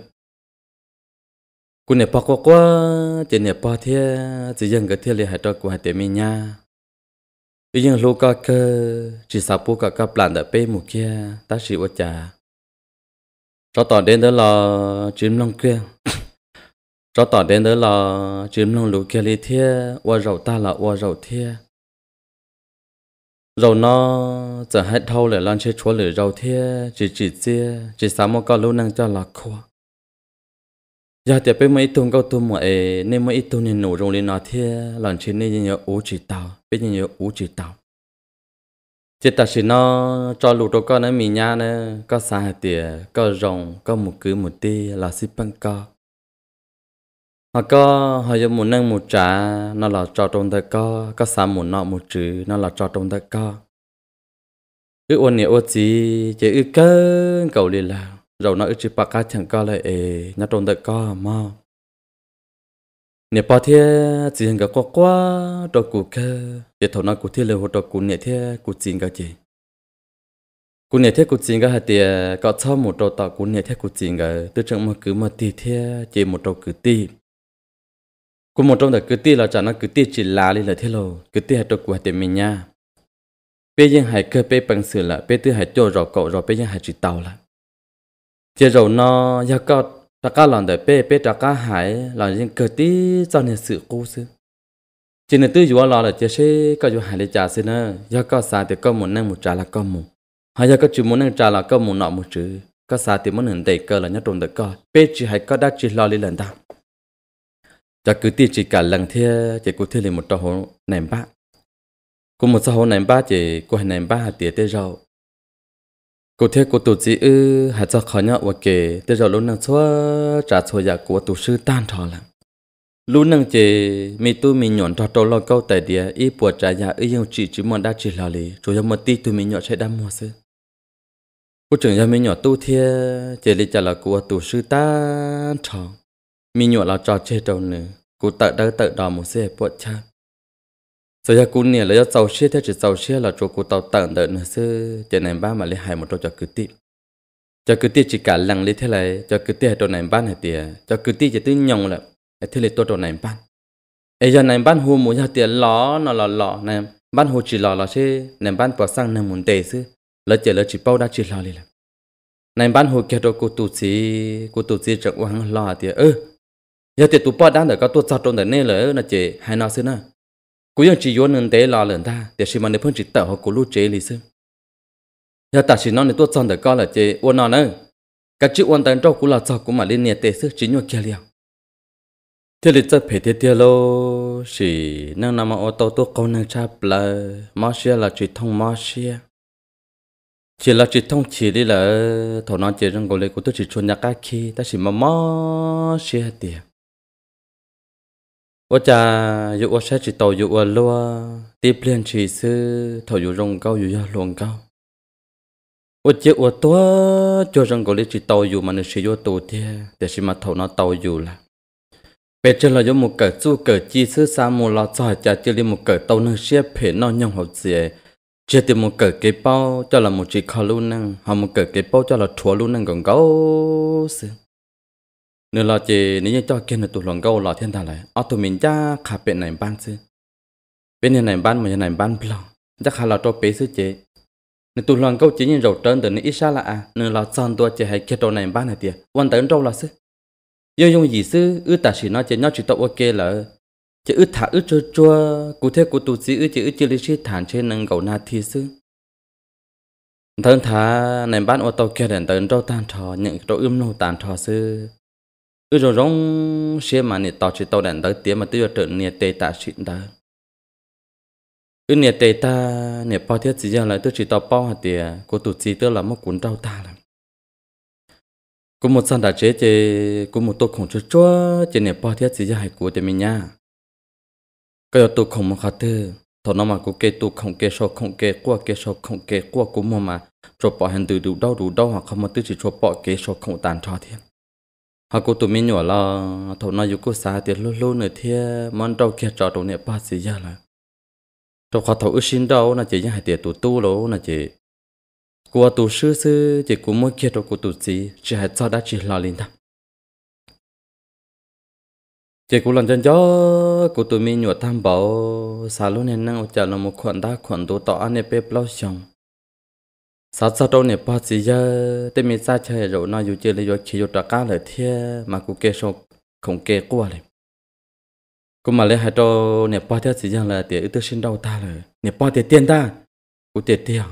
cú nè bỏ qua qua chỉ nè bỏ thế chỉ dân cái thế liệt hai cho của hai tiệm mi nha bây giờ lúa co cơ chỉ sao bố cả các plan đã bê một kia ta chỉ ước chả cho tỏ đến đó là chim long kia cho tỏ đến đó là chim long lũ kia lý thiê qua rầu ta là qua rầu thiê rầu nó giờ hết thâu lại lan chơi chúa lửa rầu thiê chỉ chỉ chia chỉ sáng một con lũ năng cho là khua giờ thì bây mấy tuần câu tuần mà nên mấy tuần nên nổ rồng lên nó thiê lan chơi nên nhớ ố chỉ tao biết nhớ ố chỉ tao chỉ ta chỉ nó cho lụt đồ con nó mì nha nè có xài tiền có rồng có một cứ một tí là xí băng co họ có họ giống một nâng một trả nó là cho trong tay co có xài một nọ một chữ nó là cho trong tay co cứ ôn nhẹ ôn gì chỉ ư cơ cầu liền là rồi nó ư chỉ bạc cá chẳng co lại ê nhá trong tay co mau nè bà thế chỉ gặp qua qua đồ cụ cơ để thầu nó cụ thế là hồ đồ cụ nè thế cụ chín cái gì cụ nè thế cụ chín cái hạt tiền có cho một đồ tạo cụ nè thế cụ chín cái từ chẳng mà cứ mà tì thế chỉ một đồ cứ tì cụ một trong đầu cứ tì là chẳng nó cứ tì chỉ là đi là thế lo cứ tì hạt đồ cụ hạt tiền mình nha bây giờ hãy cơ bây bằng sự là bây tư hãy cho rõ cậu rồi bây giờ hãy chỉ tàu là chỉ rồi nó ya có ta cá lòng đời pe pe ta cá hải lòng riêng cơ tí cho nên sự cố sư chỉ nên tư dụ lo là chỉ sẽ có dụ hải để trả sư nữa do có sao thì có một năng một trả là có một hay do có chữ muốn năng trả là có một nọ một chữ có sao thì muốn hình đầy cơ là nhất trùng được co pe chỉ hay có đắc chỉ lo lý lần đau cho cứ tiên chỉ cả lần thế chỉ cứ thia liền một trò hồ nèm bát cũng một trò hồ nèm bát chỉ có nèm ba hạt tiền tê rau cô thế cô tổ chí ư hạt cho khó nhọ và kể tới giờ lúc năng xóa trả cho giả của tổ sư tan thọ lắm lúc năng chế mi tu mi nhọn thọ trâu lo câu tại địa y bùa trả giả ư yêu chỉ chỉ muốn đa chỉ lò lì rồi cho một tí tu mi nhọn sẽ đam mua sư cô trưởng gia mi nhọn tu thiê chế lý trả là của tổ sư tan thọ mi nhọn là trò chê đầu nữa cô tự đỡ tự đò một xe bùa chăng sau giờ cũng nè là do tàu xe theo chỉ tàu xe là chỗ cô tàu tận đợt nữa chứ chỗ này ba mà lấy hai một chỗ cho cứ tiếp cho cứ tiếp chỉ cả lăng lấy thế này cho cứ tiếp chỗ này ban này tiệt cho cứ tiếp chỉ tới nhông là thế này tôi chỗ này ban ấy giờ này ban hồ muốn giờ tiền ló nó lò lò này ban hồ chỉ lò lò chứ này ban bỏ sang này muốn tệ chứ lỡ chỉ lỡ chỉ bao đã chỉ lò đi là này ban hồ kia đâu cô tu sĩ cô tu sĩ chẳng uống lò tiệt ơ giờ tiệt tu bao đang để có tu sao trong này nên là ừ, nó chỉ hai nó xưa nữa cú yon chỉ yon nên tế lo lần ta để xem mà nếu phân chỉ tờ hoặc cú lú chế lý sư giờ ta chỉ nói nên tôi chọn được coi là chế uôn nó nữa cái chữ uôn tấn trong cú là cho cú mà liên nhiệt tế sức chính nhau kia liền thế lý chất phải thế thế lô chỉ năng nằm ô tô tôi câu năng cha bla mà xe là chỉ thông mà xe chỉ là chỉ thông chỉ đi là thổ nói chế rằng gọi lệ của tôi chỉ chôn nhạc cái khi ta chỉ mà mà xe tiền 我家有我山只到有我路，地边只是头有龙高有呀龙高。我接我多就人狗里只到有嘛，那是有多的，但是嘛头那到有了。bây giờ là do một cái chú cái chi sư sa mù là cho cha chỉ là một cái tàu năng xếp phe nhung học gì e. chỉ tìm một cái cái bao cho là một chỉ khó luôn năng hoặc một cái cái bao cho là thua luôn năng còn gấu xưa nữa là chỉ nếu như cho kiến là tụi lòng câu là thiên thần lại ở tụi mình cha khả bên này ban chứ bên này này ban mà này ban plau chắc khả là cho bé sư chế nên tụi lòng câu chỉ nhìn rầu trơn từ nên ít xa là à nên là chọn tụi chế hay kia trâu này ban này tiệt quan tấn trâu là sư yêu dùng gì sư ư ta chỉ nói chế nhau chỉ tao ok là chế ư thả ư cho cho, cụ thể cụ tụ sĩ ư chế ư chỉ lý sĩ thản trên nâng cầu na thi sư thân thả này ban ô tô kia đến tấn trâu tan trò những trâu ươm nô tan trò sư ừ rồi rong xe mà nè tao chỉ tao đàn tới tiếng mà tới giờ trận nè tê ta xịn ta ừ nè tê ta nè bao thiết gì giờ lại tôi chỉ tao bao hạt tiền cô tụt gì tớ là một cuốn đau ta là cô một sàn đã chế chế cô một tô khổng chúa chúa chế nè bao thiết gì giờ hay của tê mình nha cái tô khổng một khát thơ thằng nó mà cô kê tô khổng kê sọ khổng kê qua kê sọ khổng kê qua cô mà mà cho bỏ hàng từ đủ đau đủ đau hoặc không mà tôi chỉ cho bỏ kê sọ khổng tàn cho thiên họ cố tụi mình nhỏ là thầu nói dục xã thì lâu lâu nữa thì món đâu kia trò tụi này ba gì ra là trong khó thầu xin đâu là chỉ những hai tiệt tụ tu lỗ là chỉ qua tụ sư sư chỉ của mỗi kia trong của tụi gì chỉ hai cho đã chỉ lo lên thôi chỉ của lần chân gió của tụi mình nhỏ tham bảo xả luôn nên năng ở chợ là một khoản đa khoản tụi tỏ anh em bếp lâu xong sao sao đâu nè ba chỉ giờ tên mình ra chơi rồi nó dù chơi lấy rồi chỉ dù trả cá lại thiệt mà cũng kê số không kê quá này cũng mà lấy hai trâu nè ba thế chỉ giờ là tiền tư sinh đâu ta rồi nè ba tiền tiền ta cũng tiền tiền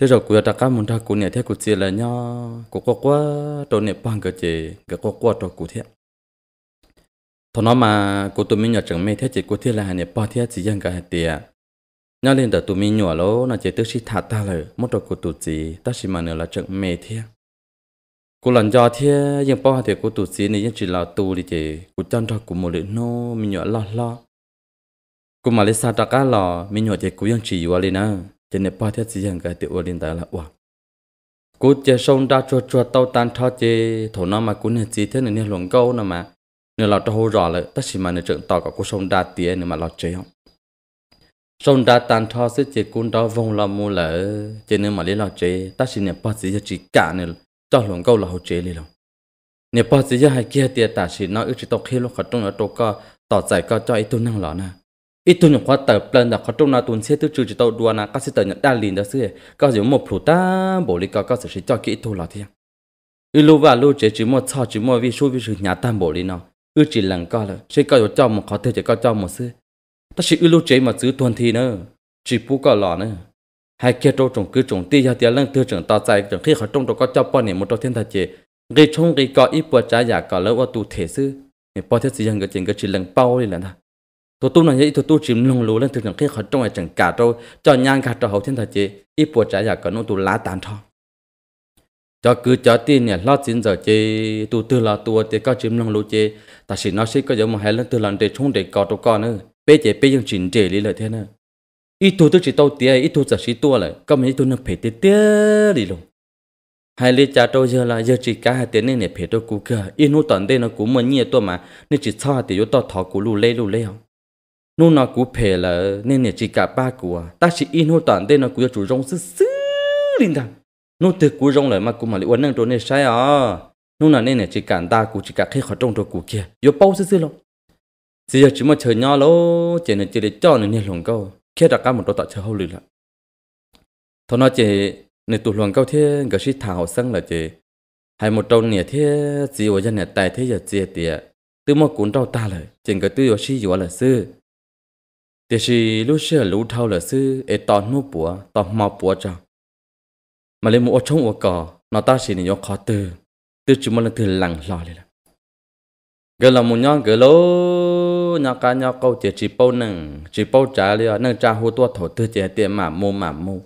thế rồi cũng trả cá muốn ra cũng nè thiệt cũng chơi là nhau cũng có quá trâu nè ba cái gì cái có quá trâu cũng thiệt, thằng nó mà cô tôi mình nhờ chẳng mẹ thiệt chỉ cô thiệt là nè ba thế chỉ dân cả tiền nhớ lên đợt tụi mình nhỏ lố nó chỉ tức xí thả ta lời một rồi cô tụi chị ta xí mà nữa là trận mê thiệt cô lần do thiệt nhưng bao thì của tụi chị này nhưng chỉ là tù đi chị cô chân ra của một lưỡi nô mình nhỏ lo lo cô mà lấy sao ta cá lò mình nhỏ chị cô vẫn chỉ vừa lên à cho nên bao thiệt gì hàng cái tiểu lên ta là quá cô chơi sông ra chua chua tàu tan thao chơi thổ nó mà cũng nên gì thế này nên luồng câu nè mà nên là hồ rõ lại ta nhiên mà nên trận tàu cả cô sông ra tiền nên mà lo chơi không sông đa tan thọ sẽ chỉ cuốn đó vòng là mua lỡ chỉ nếu mà lấy lo chế ta xin nè bắt gì cho chỉ cả nè cho luôn câu là hậu đi lòng nè bắt gì cho hai kia tiệt ta xin nói ít chỉ tao khi lúc khát trong ở đâu có tỏ giải có cho ít tu năng lọ nè ít tu nhập khoa tờ plan là khát trong là tuần xe tức trừ chỉ tao đua nè các sĩ tờ nhận đa liền đó xưa có giống một phụ ta bổ lý có có sự chỉ cho kỹ tu lọ thiên ít lúc và lúc chế chỉ một sao chỉ một vi số vi số nhà tam bổ lý nó ít chỉ lần có là sẽ có cho một khó tiêu chỉ có cho một xưa ta chỉ ưu chế mà giữ tuần thì nữa chỉ bù cả lò nữa hai kia trâu trồng cứ trồng tia tia lăng tư trưởng ta dài trưởng khi họ trông trâu có cho bọn này một trâu thiên thật chế gây trông gây có ít bữa trái giả cả lỡ qua tu thể sư này bao thiết gì hơn cái chuyện cái chỉ lăng bao đi là ta tổ tu này vậy tổ tu chỉ lùng lù lên từ trường khi họ trông ai chẳng cả trâu cho nhang cả trâu hậu thiên thật chế ít bữa trái giả cả nó tu lá tàn thọ cho cứ cho tin nè lo chín giờ chế tu tư là tu thì có chìm lùng lù chế ta chỉ nói xí có giống một hai lần tư lần để trông để có trâu con nữa bây giờ bây giờ chỉnh trẻ lý lại thế nào ít thu tôi chỉ tao tía ít thu giờ chỉ tua lại có mấy tôi nó phải tía tía đi luôn hai lý cha tôi giờ là giờ chỉ cả hai tiền này phải tôi cú cơ ít nô toàn đây nó cú mà nhiều tôi mà nên chỉ sao thì yo tao thọ cú lù lê lù lê không nô nó cú phải là nên này chỉ cả ba cú à ta chỉ ít nô toàn đây nó cú chủ rong sứ sứ linh đàng nô từ cú rong lại mà cú mà lại uốn năng tôi này sai à nô nào nên này chỉ cả ta cú chỉ cả khi khó trong tôi cú kia yo bao sứ sứ luôn giờ chỉ mà chơi nhau lâu, chỉ nên chỉ để cho nên nên lòng câu khi đặt cá một đôi tạ chơi hậu lử lại thôi nói chỉ nên tụ lòng câu thế gỡ sĩ thảo sang là chỉ hay một đôi nè thế chỉ ở dân nè tài thế giờ chỉ tiệt từ mà cuốn trâu ta lại, chỉ cái tư ở sĩ dùa là sư thì sĩ lúc xưa lũ thâu là sư ấy tỏ nô bùa tỏ mò bùa cho mà lấy một trống một cò, nó ta chỉ nên khó từ từ chúng mà là từ lặng lò lên là gần là một nhóm gần lâu nhà cá nhà câu chỉ chỉ bao nâng chỉ bao trả liền nâng trả hồ tua thổ tư chỉ tiền mà mua mà mua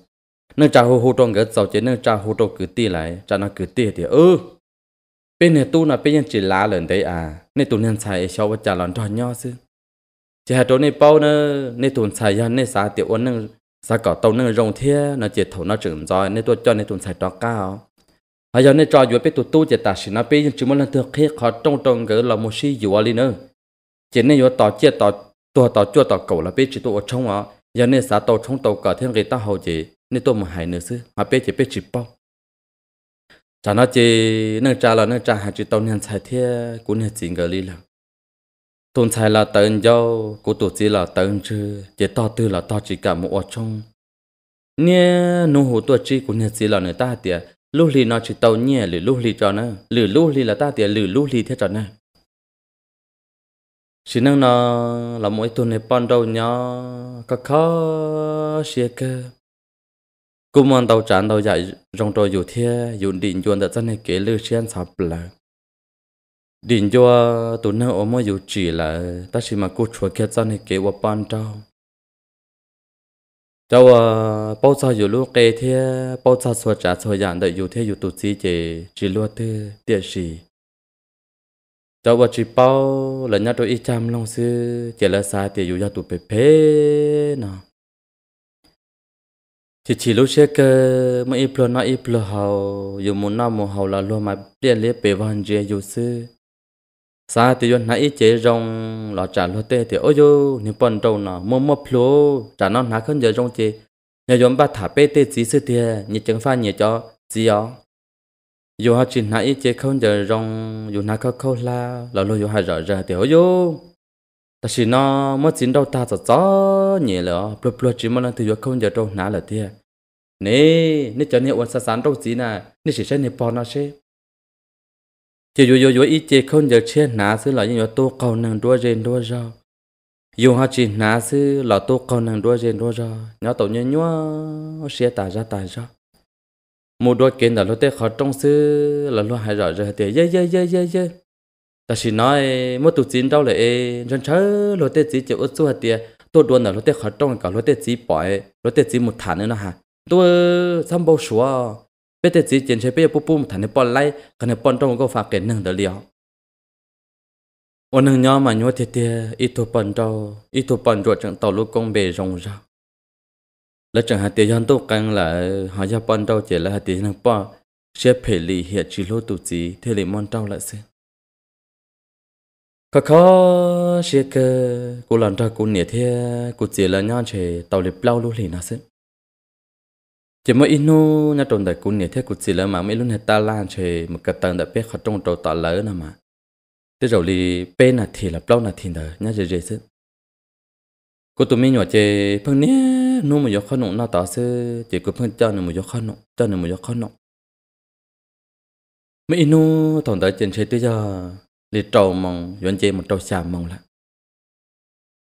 nâng trả hồ hồ trong cái sau chỉ nâng trả hồ trong cứ tiền lại trả nó cứ tiền thì ư bên này tu nó bên nhân chỉ lá lần đấy à nên tu nhân xài sau vợ trả lần cho nhau chứ chỉ hai chỗ này bao nữa nên tu xài ra nên xài tiểu ôn nâng xài cỏ tàu nâng rồng thia nó chỉ thổ nó trưởng rồi nên tôi cho nên tu xài đó cao hay giờ nên trò vừa biết tu tu chỉ ta sĩ nó bên chỉ muốn lần thứ khi khó trong trong cái là một si vừa đi nữa chỉ nên yếu tỏ chia tỏ tua tỏ chua tỏ cầu là biết chỉ tụ ở trong giờ nên xã tàu trong tàu cả thiên người ta hậu gì, nên tôi mà hải nữa chứ mà biết chỉ biết chỉ bao chả nói chỉ nâng cha là nâng cha hải chỉ tàu nên sai thế cũng nên chính cái lý là tồn xài là tận dâu của tổ chức là tận chứ chỉ to tư là to chỉ cả một ở trong nè nô hồ tổ chức cũng nên chỉ là người ta tiệt lúc lì nó chỉ tàu nhẹ lử lúc lì cho nó lử lúc lì là ta tiệt lử lúc lì thế cho nó chỉ năng nó là mỗi tuần này ban đầu nhỏ các khó xia cơ cũng mong tàu trán tàu dạy rong trôi dù thia dù định chuồn đã chân này kể lư xiên sập là định cho tụi nó ôm dù chỉ là ta chỉ mà cô chùa kia chân này kể qua ban đầu cháu à bao giờ dù lúc kể thia bao giờ xóa trả xóa dạn đợi dù thia dù tụt gì chỉ chỉ luôn thế tiếc gì cho vợ chị bao là nhà tôi ít chăm lòng xưa, chỉ là xa thì dù gia tụ bề phê nọ chỉ chỉ lúc xe cơ mà ít lo nó ít lo hầu dù muốn nó muốn hầu là luôn mà biết lấy bề văn gì dù xưa, xa thì dù nãy ít chế rong là trả lo tê thì ôi dù nếu bận đâu nọ mua mua plo trả nó nãy không giờ rong chế nhà dùng ba thả bê tê chỉ xưa thì nhị chẳng pha nhị cho gì đó dù họ chỉ nãy chế không giờ rong dù nãy có câu la là lo dù hai giờ ra thì hiểu ta chỉ nó mất chín đâu ta sợ gió nhẹ lỡ blu blu chỉ muốn thì dù không giờ đâu nãy là thiệt nè nè cho nè uốn sa sán đâu gì nè nè chỉ sẽ nè bỏ nó chứ chỉ dù dù dù ít chế không giờ chết nãy xứ là như tôi cầu nàng đua rên đua rau dù họ chỉ nãy xứ là tôi cầu nàng đua rên đua rau nhớ tổ nhớ nhớ sẽ tài ra tài ra một đôi kiến là lúc tết khó trong sư là lúc hai rõ rồi thì yeah yeah yeah yeah yeah ta chỉ nói một tụ chín đâu lại dân chớ lúc tết chỉ chịu ước xu hạt tiền tôi đoán là lúc tết khó trong cả lúc tết chỉ bỏ lúc tết chỉ một tháng nữa nó hả tôi xong bao số bây giờ chỉ chiến chơi bây giờ bố bố một thằng này bỏ lại còn này bỏ trong có phạt cái nâng đỡ liều ôn nâng nhau mà nhau thiệt thiệt ít thôi bỏ trâu ít thôi bỏ ruột chẳng tàu lúc công bề rồng rào là chẳng hạn tiền nhân tốt càng là họ gia ban đầu chỉ là hạt tiền nhân ba sẽ phải lì hiện chỉ lô tụ chỉ thế lì mòn trâu lại xem khó khó sẽ cơ cô làm ra cô nhẹ thế cô chỉ là nhau chỉ tàu lì bao lô lì nó xem chỉ mới inu nhà trộn đại cô nhẹ thế cô chỉ là mà mấy lúc hết ta lan chỉ một cái tầng đại biết họ trong trâu tỏ lỡ nào mà thế rồi lì bên là thì là bao là thì nữa nhá dễ dễ xem cô tụi mình nhỏ chơi phăng nè nó mà gió khó nụ na tỏ sư chỉ có phăng cho nó mà gió khó nụ cho nó mà gió khó nụ mấy inu thằng tới trên chơi tới giờ lì trâu mong yon chơi một trâu xà mong là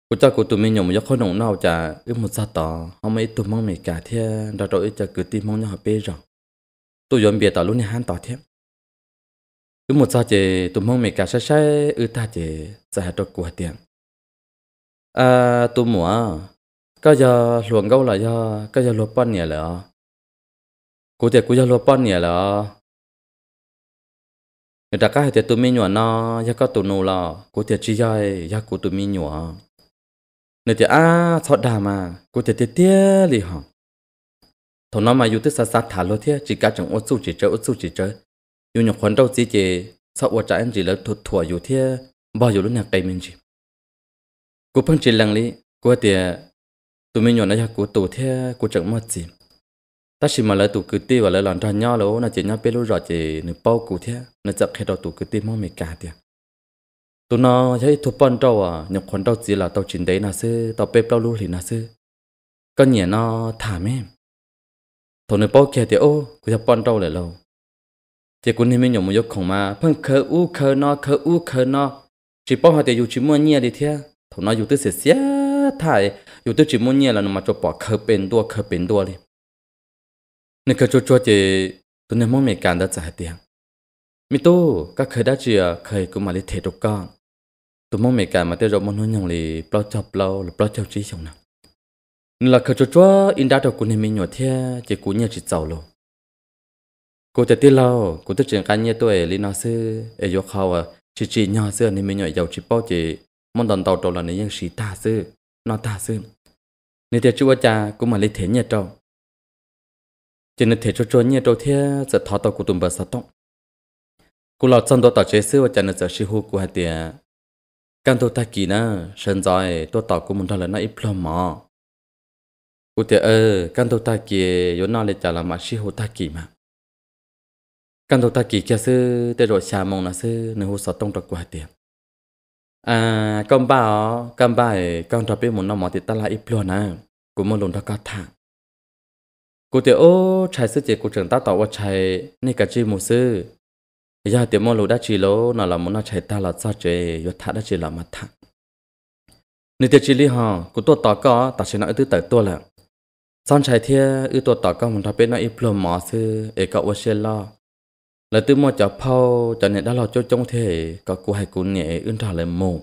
cô cha cô tụi mình nhỏ mà gió khó nụ nào chả ước một sa tỏ không mấy tụi mong mày cả thế ra rồi chả cứ tim mong nhau hợp bê rồi tụi yon bia tỏ luôn nhà hàng tỏ thế ước một sa chơi tụi mong mày cả sai sai ước ta chơi sai hết rồi của tiền à ờ, tu mua cái giờ luồng gấu là giờ cái giờ luộc bánh nhỉ là cụ thể cụ giờ luộc bánh nhỉ là người ta cái thì tụi mình nhọ nó giờ có tụi nô là cụ thể chỉ giờ giờ cụ tụi mình nhọ người thì à thọ đà mà cụ thể thì tiếc lì hỏng thọ nó mà youtube sát sát thả luôn thế chỉ cả chẳng ô su chỉ chơi ô su chỉ chơi yêu nhập khoản đâu gì chỉ sợ ô trái anh chỉ là thua thua yêu thế bao nhiêu luôn nhà cây mình chứ cú phong chỉ lăng lý cú tiệt tụi mình nhỏ nó cho cú tổ thế cú chẳng mất gì ta chỉ mà lấy tụi cứ ti và lấy lòn tròn nhau lỗ là chỉ nhau biết lúc rồi chỉ nửa bao cú thế nó chậm khi đầu tụi cứ ti mong mày cả tiề tụi nó thấy thuộc bọn trâu à nhập khoản trâu chỉ là tao chính đấy là sư tao bếp bao lúc thì là sư con nhẹ nó thả em thằng nửa bao kia thì ô cứ nhập bọn trâu lại lâu chỉ cú nên mình nhổ một dốc khổng mà phân khờ u khờ nó khờ u khờ nó. chỉ bao họ để dù chỉ mua nhia đi thế thằng nó dù tới sẽ xé thải chỉ muốn nhẹ là nó mà cho bỏ khờ bên đua khờ bên đua đi nên khờ cho cho chị tôi nên muốn mẹ cản đã giải tiền mi tô các khờ đã chỉ khờ cũng mà lấy thể độc con tôi muốn mẹ cản mà tới rồi muốn nói nhung lì bao chọc bao là bao chọc trí chồng nào nên là khờ cho cho in đã được của nên mình nhỏ chỉ cũng nhẹ chỉ giàu luôn cô tới tiết lâu cô tới chuyện cá nhân tôi lý nó sư ở chỗ khâu à chỉ chỉ nhỏ xưa nên mình nhỏ giàu chỉ mong đòn tàu trâu là nấy dân sĩ ta sư nó ta sư nên thiệt chúa cha cũng mà lấy thế nhà trâu chỉ nên thiệt chúa chúa nhà trâu thiệt sẽ thọ tàu của tụm bờ sát tông Cú lọt chân tôi tàu chế sư và cha nên sẽ sư hô của hai tiệt căn tôi ta kỳ na sân giỏi tôi tàu của mình đó là nó ít lo mò cô tiệt ơ căn tôi ta kỳ yếu nó lấy trả làm mà sư hô ta kỳ mà căn tôi ta kỳ kia sư để rồi xà mong là sư nên hô sát tông trọc của hai tiệt à con bảo con bài con trò biết muốn nó mỏ thì ta lại ít luôn à cũng muốn luôn đó cả. thằng cụ tiểu ô trai sư chị cụ trưởng ta tỏ qua trai nên cả chi một sư giờ thì môn lù đã chỉ lỗ nó là muốn nó chạy ta là sao chế yo thả đã chỉ là mặt thằng nên tiểu chỉ lý họ cụ tôi tỏ có ta sẽ nói tư tới tôi là sau trai thia ư tôi tỏ có muốn trò biết nó ít luôn mỏ sư ấy cậu qua xe lo là từ mò cho phao cho nên đã lo cho trong thể có cô hay cô nhẹ ưn trò lời mù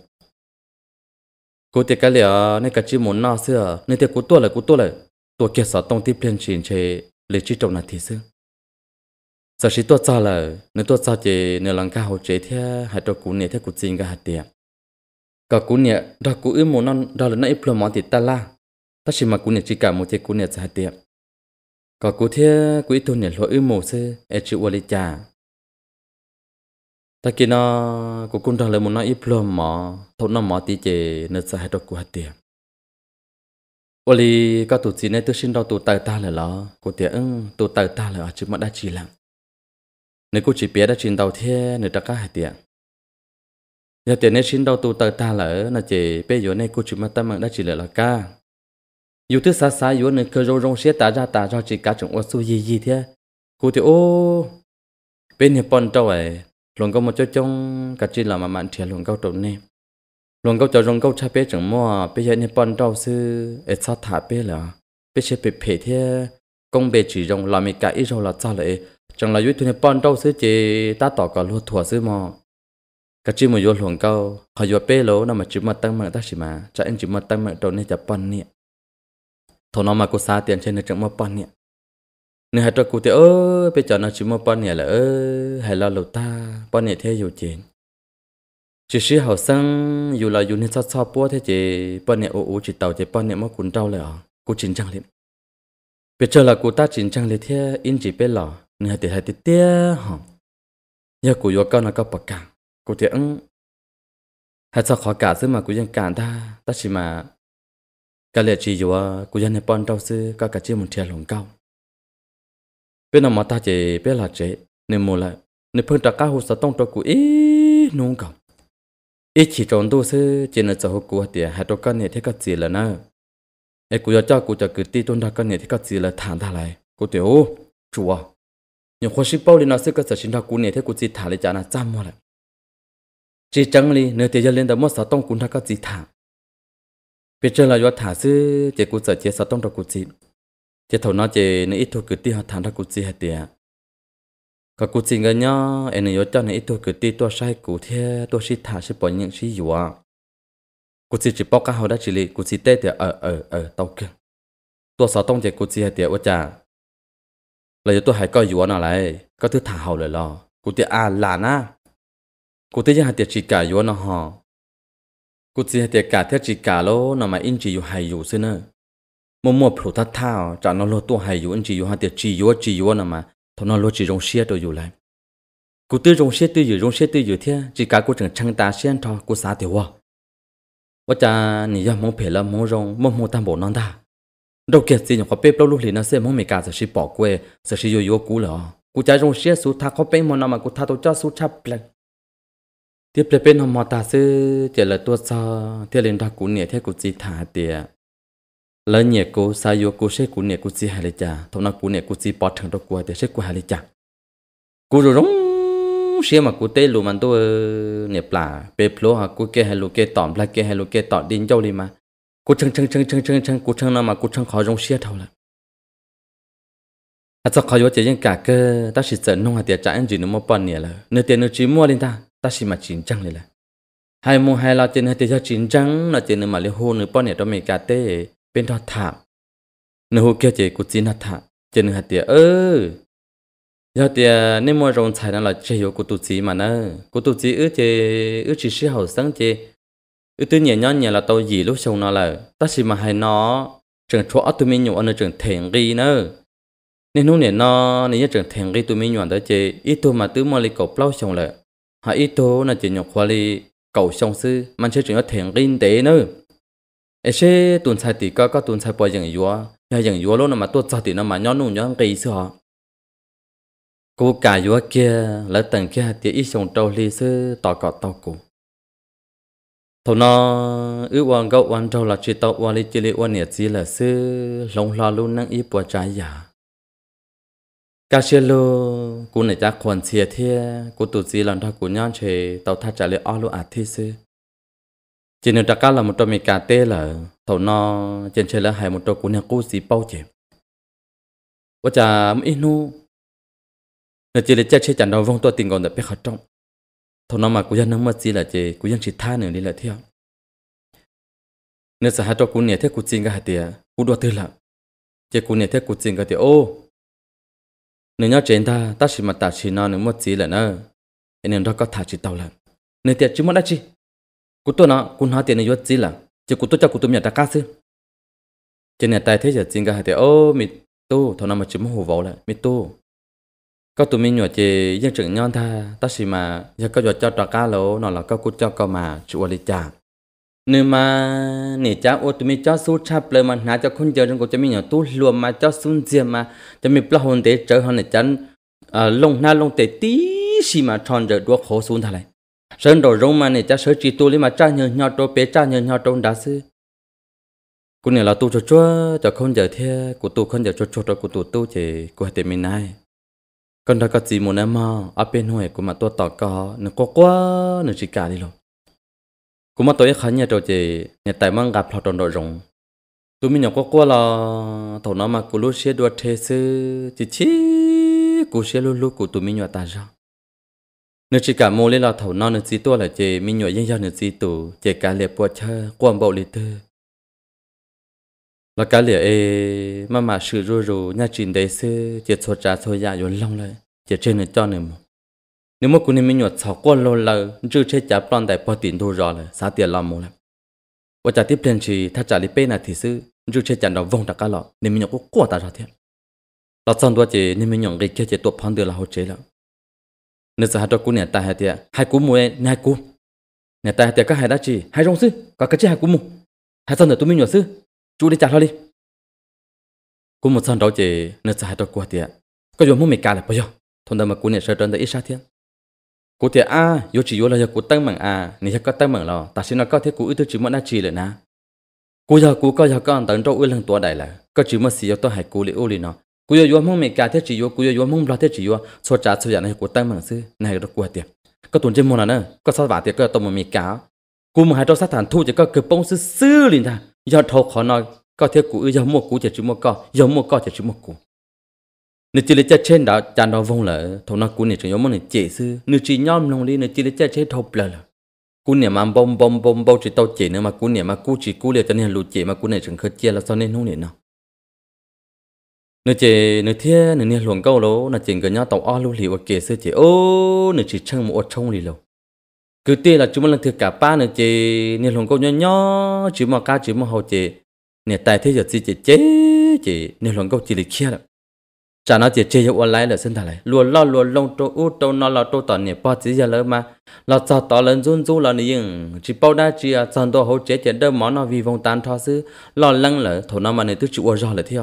cô tiệt cái lẽ nên cái chỉ muốn nó xưa nên tiệt cô tua lại cô tua lại tua kia sợ tông tiếp lên chuyện chế lấy chỉ trong này thì xưa giờ chỉ tua xa là nên tua xa chế nên lần cao chế thế hay cho cô nhẹ thế cô xin cái hạt tiền cả cô nhẹ đó cô ưm muốn nó đó là nó ít lo món thì ta la ta chỉ mà cô nhẹ chỉ cả một chế cô nhẹ hạt tiền cả cô thế cô ít tu nhẹ lo ưm mồ xưa ai e chịu ở lại chả ta kia nó của cũng đang lại một nói ít plum mỏ thốt nó mỏ tí chè nó sẽ hết được quá tiền ô li có tụt gì nên tôi xin đâu tổ tay ta là lo của tiền ưng tụt tay ta là chứ mất đã chỉ lặng nếu cô chỉ biết đã chín đầu thế nếu đã cả hai tiền giờ tiền này xin đâu tổ tay ta là nó chỉ bây giờ này cô chỉ mất tâm mà đã chỉ là là ca dù thứ xa xa dù nên cơ rong rong xé ta ra ta cho chỉ cả chúng ô su gì gì thế cô thì ô bên hiệp bọn trâu luôn có một chỗ trông cả chỉ là mà bạn thiệt luôn câu trộn nè luôn câu cho rong câu cha bé chẳng mua bây giờ nên bọn đâu sư ở sát thả bé là bây giờ bị phê thế công bé chỉ rong làm cái cái rồi là sao lại chẳng là duy thu nên bọn đâu sư chỉ ta tỏ cả luôn thua sư mò cả chỉ một vô luôn câu họ vô bé lố nằm mà chỉ mà tăng mạng ta chỉ mà cho anh chỉ mà tăng mạng trộn nên chả bọn nè thằng nó mà có xa tiền trên nó chẳng mà bọn nè นื้อหาตัวกูเตอเไปจอนาชิมอปอนเนี่ยละเออให้เราหลุดตาปอนเนี่ยเทอยู่เจนชือชื่อเขาซังอยู่เราอยู่ในซอดซอปัวเทเจปอนเนี่ยโอ้โอจิตเต่าเจปอนเนี่ยมอคุณเต้าเลยอ๋อกูจริงจังเลยไปเจอลากูตาจริงจังเลยเทียอินจีเป็นหล่อเนื้อหเตะหายเตี้ยหอมยากูยกก้อนก็ปากกางกูเตออึ้งหาจะขอการซึ่งมากูยังการได้ตาชิมากะเลียจีอยู่ว่ากูยังในปอนเต้าซื้อก็กะจีมุนเทียหลงเก้าเป็นอมตะเจเป็นลาเจเนมูลในเพิ่งตะก้าหุสต้องตะกูอีนุ่งกับอีขีจงดูซื้อเจนจะหกูวเตียหัตกันเนี่ยที่ก็จีละนะไอ้กูจะเจ้ากูจะกิตีต้นตะกันเนี่ยที่ก็จีลถฐานทลายกูเดี๋ยวชัวยังควชิบปอาเลยนะซึ่ก็จะชินตะกูเนี่ยที่กูจีฐานเลยจานาจ้ามาละจีจังเลยเนื้อเตียเลนแต่มั่วสต้องกูทักก็จีฐานเป็นเจ้าลายวัฒน์ซื่อเจ้ากูจะเจสต้องตะกูจี thì thầu nó chỉ nó ít thôi cứ ti họ thằng ra cụ chỉ hết tiền cả cụ chỉ cái nhá em nó cho nó ít thôi cứ ti tôi sai cụ thế tôi sĩ thả sĩ bỏ những sĩ gì à cụ chỉ chỉ bao cả họ đã chỉ lì cụ chỉ tê thì ở ở ở tàu kia tôi sáu tông chỉ cụ chỉ hết tiền quá lấy là tôi hãy coi gì nào lại có thứ thả hậu lời lo cụ ti à là na cụ thì hết tiền chỉ cả gì nó họ cụ chỉ hết tiền cả thế chỉ cả lô nó mà in chỉ อยู่ hay อยู่ xí nữa mua mua phụ ta thao trả nó lo tua hay yếu anh chỉ yếu hai tiệt chỉ yếu chỉ yếu nè mà thôi nó lo chỉ rong xe tôi yếu lại cú tư rong xe tư yếu rong xe tư yếu thế chỉ cả cú chẳng chăng ta xe thọ cú xá tiểu hoa và cha nhỉ giờ mong phải là mong rong mong mua tam bộ non ta đâu kiệt gì nhỉ có bếp lâu lúc liền nó sẽ mong mày cả sẽ chỉ bỏ quê sẽ chỉ yếu yếu cú lỡ cú cha rong xe số tha có bếp mà nè mà cú tha tôi cho số chắp lại tiếp lại bên hôm mà ta sẽ chỉ là tua sao thế lên ta cú nhỉ thế cú chỉ thả tiền lỡ nhẹ cô sa yo cô sẽ cô nhẹ cô chỉ hà lì cha thằng nào cô nhẹ cô chỉ bỏ thằng đó cô thì sẽ cô hà cha cô rồi rong xe mà cô tê lù mà tôi nhẹ plà bê plo ha cô kê hà lù kê tòm là kê hà lù kê tỏm đinh châu đi mà cô chăng chăng chăng chăng chăng chăng cô chăng nào mà cô chăng khó rong xe thâu là à sao khó yo chỉ riêng cả cơ ta chỉ sợ nông hà tiệt trả anh chỉ nó mua bẩn nhẹ là nửa tiền nửa chỉ mua lên ta ta chỉ mà chín chăng này là hai mua hai là tiền hai tiền cho chỉ chăng là tiền mà lấy hôn nửa bẩn nhẹ đó mình cả tê เป็นทอดถามนหูเกียเจกูจีนัดถามเจนึงหัดเตียเออยาเตียนี่มัวรงใช้นั่นแหละเจียวกูตุจีมาเนอะกูตุจีเออเจเออจีชื่อเขาสังเจเออตัวเนี่ยย้อนเนี่ยเราตัวหยีลูกชงนั่นแหละตั้งสิมาให้น้อจังชัวตัวมีหนูอันนั้นจังเถงรีเนอะ nên hôm nay nó nên chẳng thành cái tụi mình nhọn đó chứ ít thôi mà tứ mà lấy cậu plau xong lại hả ít thôi là chỉ nhọn khoa li cậu xong sư mà chưa chẳng thành cái tế nữa ấy chế tuần sai thì có có tuần sai bao giờ yếu nhà dừng yếu luôn mà tôi sao thì nó mà nhón nung nhón cái sự cô cả yếu kia lỡ tầng kia thì ít sống trâu lì sư tỏ cọ tao cụ thầu nó ước quan gấu quan trâu là chỉ tao quan lì chỉ lì quan nhiệt gì là sư lòng lo luôn năng ít bỏ trái giả cả xe lô cô này chắc còn chia thế cô tụt gì lần đó cô nhon chơi tao thắt chặt lấy ao luôn à thi sư chỉ nếu đặc là một trong mình cà tê là thầu nó trên chơi là hai một trong của nhà cô gì bao chém và chả mấy nu nếu chỉ là chơi chơi chẳng đâu vong tôi tình còn được biết khát trọng. thầu nó mà cũng dân nâng mất gì là chỉ cũng dân chỉ tha nữa đi là theo nếu sợ hai trong cũng nhẹ thế cũng xin cả hai tiền cũng đua tư là chỉ cũng nhẹ thế cũng xin cả tiền ô nếu nhớ trên ta ta chỉ mà ta chỉ nó nếu mất gì là nè nên đó có thả chỉ tàu lần nên tiền chỉ mất đã chi cú tôi nó cú nó tiền này vớt gì là chỉ cú tôi cho cú tôi nhận ta cá chứ trên này tài thế giờ chính cả hai thế ô mi tu thằng nào mà chấm hồ vỗ lại mi tu có tụi mình nhỏ chị dân trưởng nhon tha ta xì mà giờ có vợ cho trò cá lỗ nó là có cú cho có mà chủ lý cha nếu mà nè cha ô tụi mình cho số chắp lời mà nãy cho khôn giờ trong của cho mình nhỏ tu luôn mà cho xuống diện mà cho mình plao hồn để trở hơn là à, lông na lông tệ tí xì mà tròn giờ đua khổ xuống thà này sơn đồ rong mà này cha sớ chỉ tu lý mà cha nhờ nhau trâu bé cha nhờ nhau trâu đã sư cô này là tu cho chúa cho không giờ thế của tu không giờ cho chúa cho cô tu tu chỉ của hết mình này con đã có gì muốn em mà ở bên hồi của mà tôi tỏ có nó có quá nó chỉ cả đi rồi cũng mà tôi khánh nhà trâu chỉ nhà tài mang gặp họ tròn đồ rồng, tôi mình nhỏ có qua là thầu nó mà cô lúc xe đua thế sư chỉ chỉ cô xe lúc lúc của tôi mình nhỏ ta ra nước chỉ cả mô lên lò thầu non nước chỉ tua là chế mình nhồi dây dao nước chỉ tủ chế cả liệp bùa cha quan bộ lì tư là cả liệp ê mà mà sự rù rù nhà trình đấy sư chế số trà số già rồi long lại chế trên nước cho nữ một nếu mà cô nên mình nhồi sáu quan lô lờ chứ chơi chả plan đại bỏ tiền thu rồi là xả tiền làm mồ lại và trả tiếp tiền chỉ thắt trả liệp là thì sư chứ chế chả nó vòng đặc cả lọ nên mình nhồi cũng quả ta ra thiệt là xong đó chế nên mình nhồi cái chế chị tuột phong được là hỗ trợ nên sao cho cô nè ta hạt tiệt hai cú mua nè cú nè ta hạt tiệt các hai đã chỉ hai rong sư có cái chỉ hai cú mua hai sao nữa tụi mình nhỏ sư chú đi trả thôi đi cú một sao đó chỉ nên sao cho cú tiệt có dùng mua mì cà là bao giờ thôn đâu mà cô nè sơ trơn tới ít sát thiên cô tiệt a yo chỉ yo là giờ cô tăng mảng a à, nè giờ có tăng mảng lo ta xin nó có thế cô ít tôi chỉ muốn đã chỉ lại nè cô giờ cô có giờ con tận trâu ư lần tua đại là có chỉ muốn xí yo tôi hai cú li ô li nó กูยอยมงเมกาเทจิโยกูยอยมงบลาเทจิโยโซจาสยานให้กูตั้งมังซื้อในรถกูเตียก็ตุนเจมอนน่ะก็สวัสดีก็ตมเมกากูมึงให้ตัวสถานทูตจะก็เกือบป้งซื้อซื้อเลยนะยอดทอขอนอยก็เทกูยอมัวกูจะจิมัวก็ยอมัวก็จะจิมัวกูนึกจิเลจะเช่นดาวจานดาววงเลยทงนักกูเนี่ยจะยอมมันเจซื้อนึกจิย่อมลงลีนึกจิเลจะเช่นทบเลยกูเนี่ยมันบอมบอมบอมบอมจิตเตาเจเนี่ยมากูเนี่ยมากูจิกูเรียกจะเนี่ยรู้เจมากูเนี่ยถึงเคยเจียแล้วตอนนี้นู่นเนี่ยเนาะ nữa chị nữa thia nữa nè luồng câu lố là chị gần nhau tàu o lưu liều kể xưa chị ô nữa chị chăng một trong lì lầu cứ tiền là chúng mình là thực cả ba nữa chị nè luồng câu nhỏ nhỏ chỉ mà cá chỉ mà hậu chị nè tại thế giờ chị chị chế chị nè luồng câu chị lì kia lắm chả nói chị chế chơi ở lại là sinh thái lại luồn lo luồn lông tô út tô nó lo tô tận nè bao chỉ giờ lỡ mà lo cho tỏ lên run run là những chỉ bao đa chỉ à chọn đồ hậu chế chế đỡ món nó vì vòng tan thọ sư lo lăng lỡ thổ nó mà nè tức chịu ở rồi là thiệt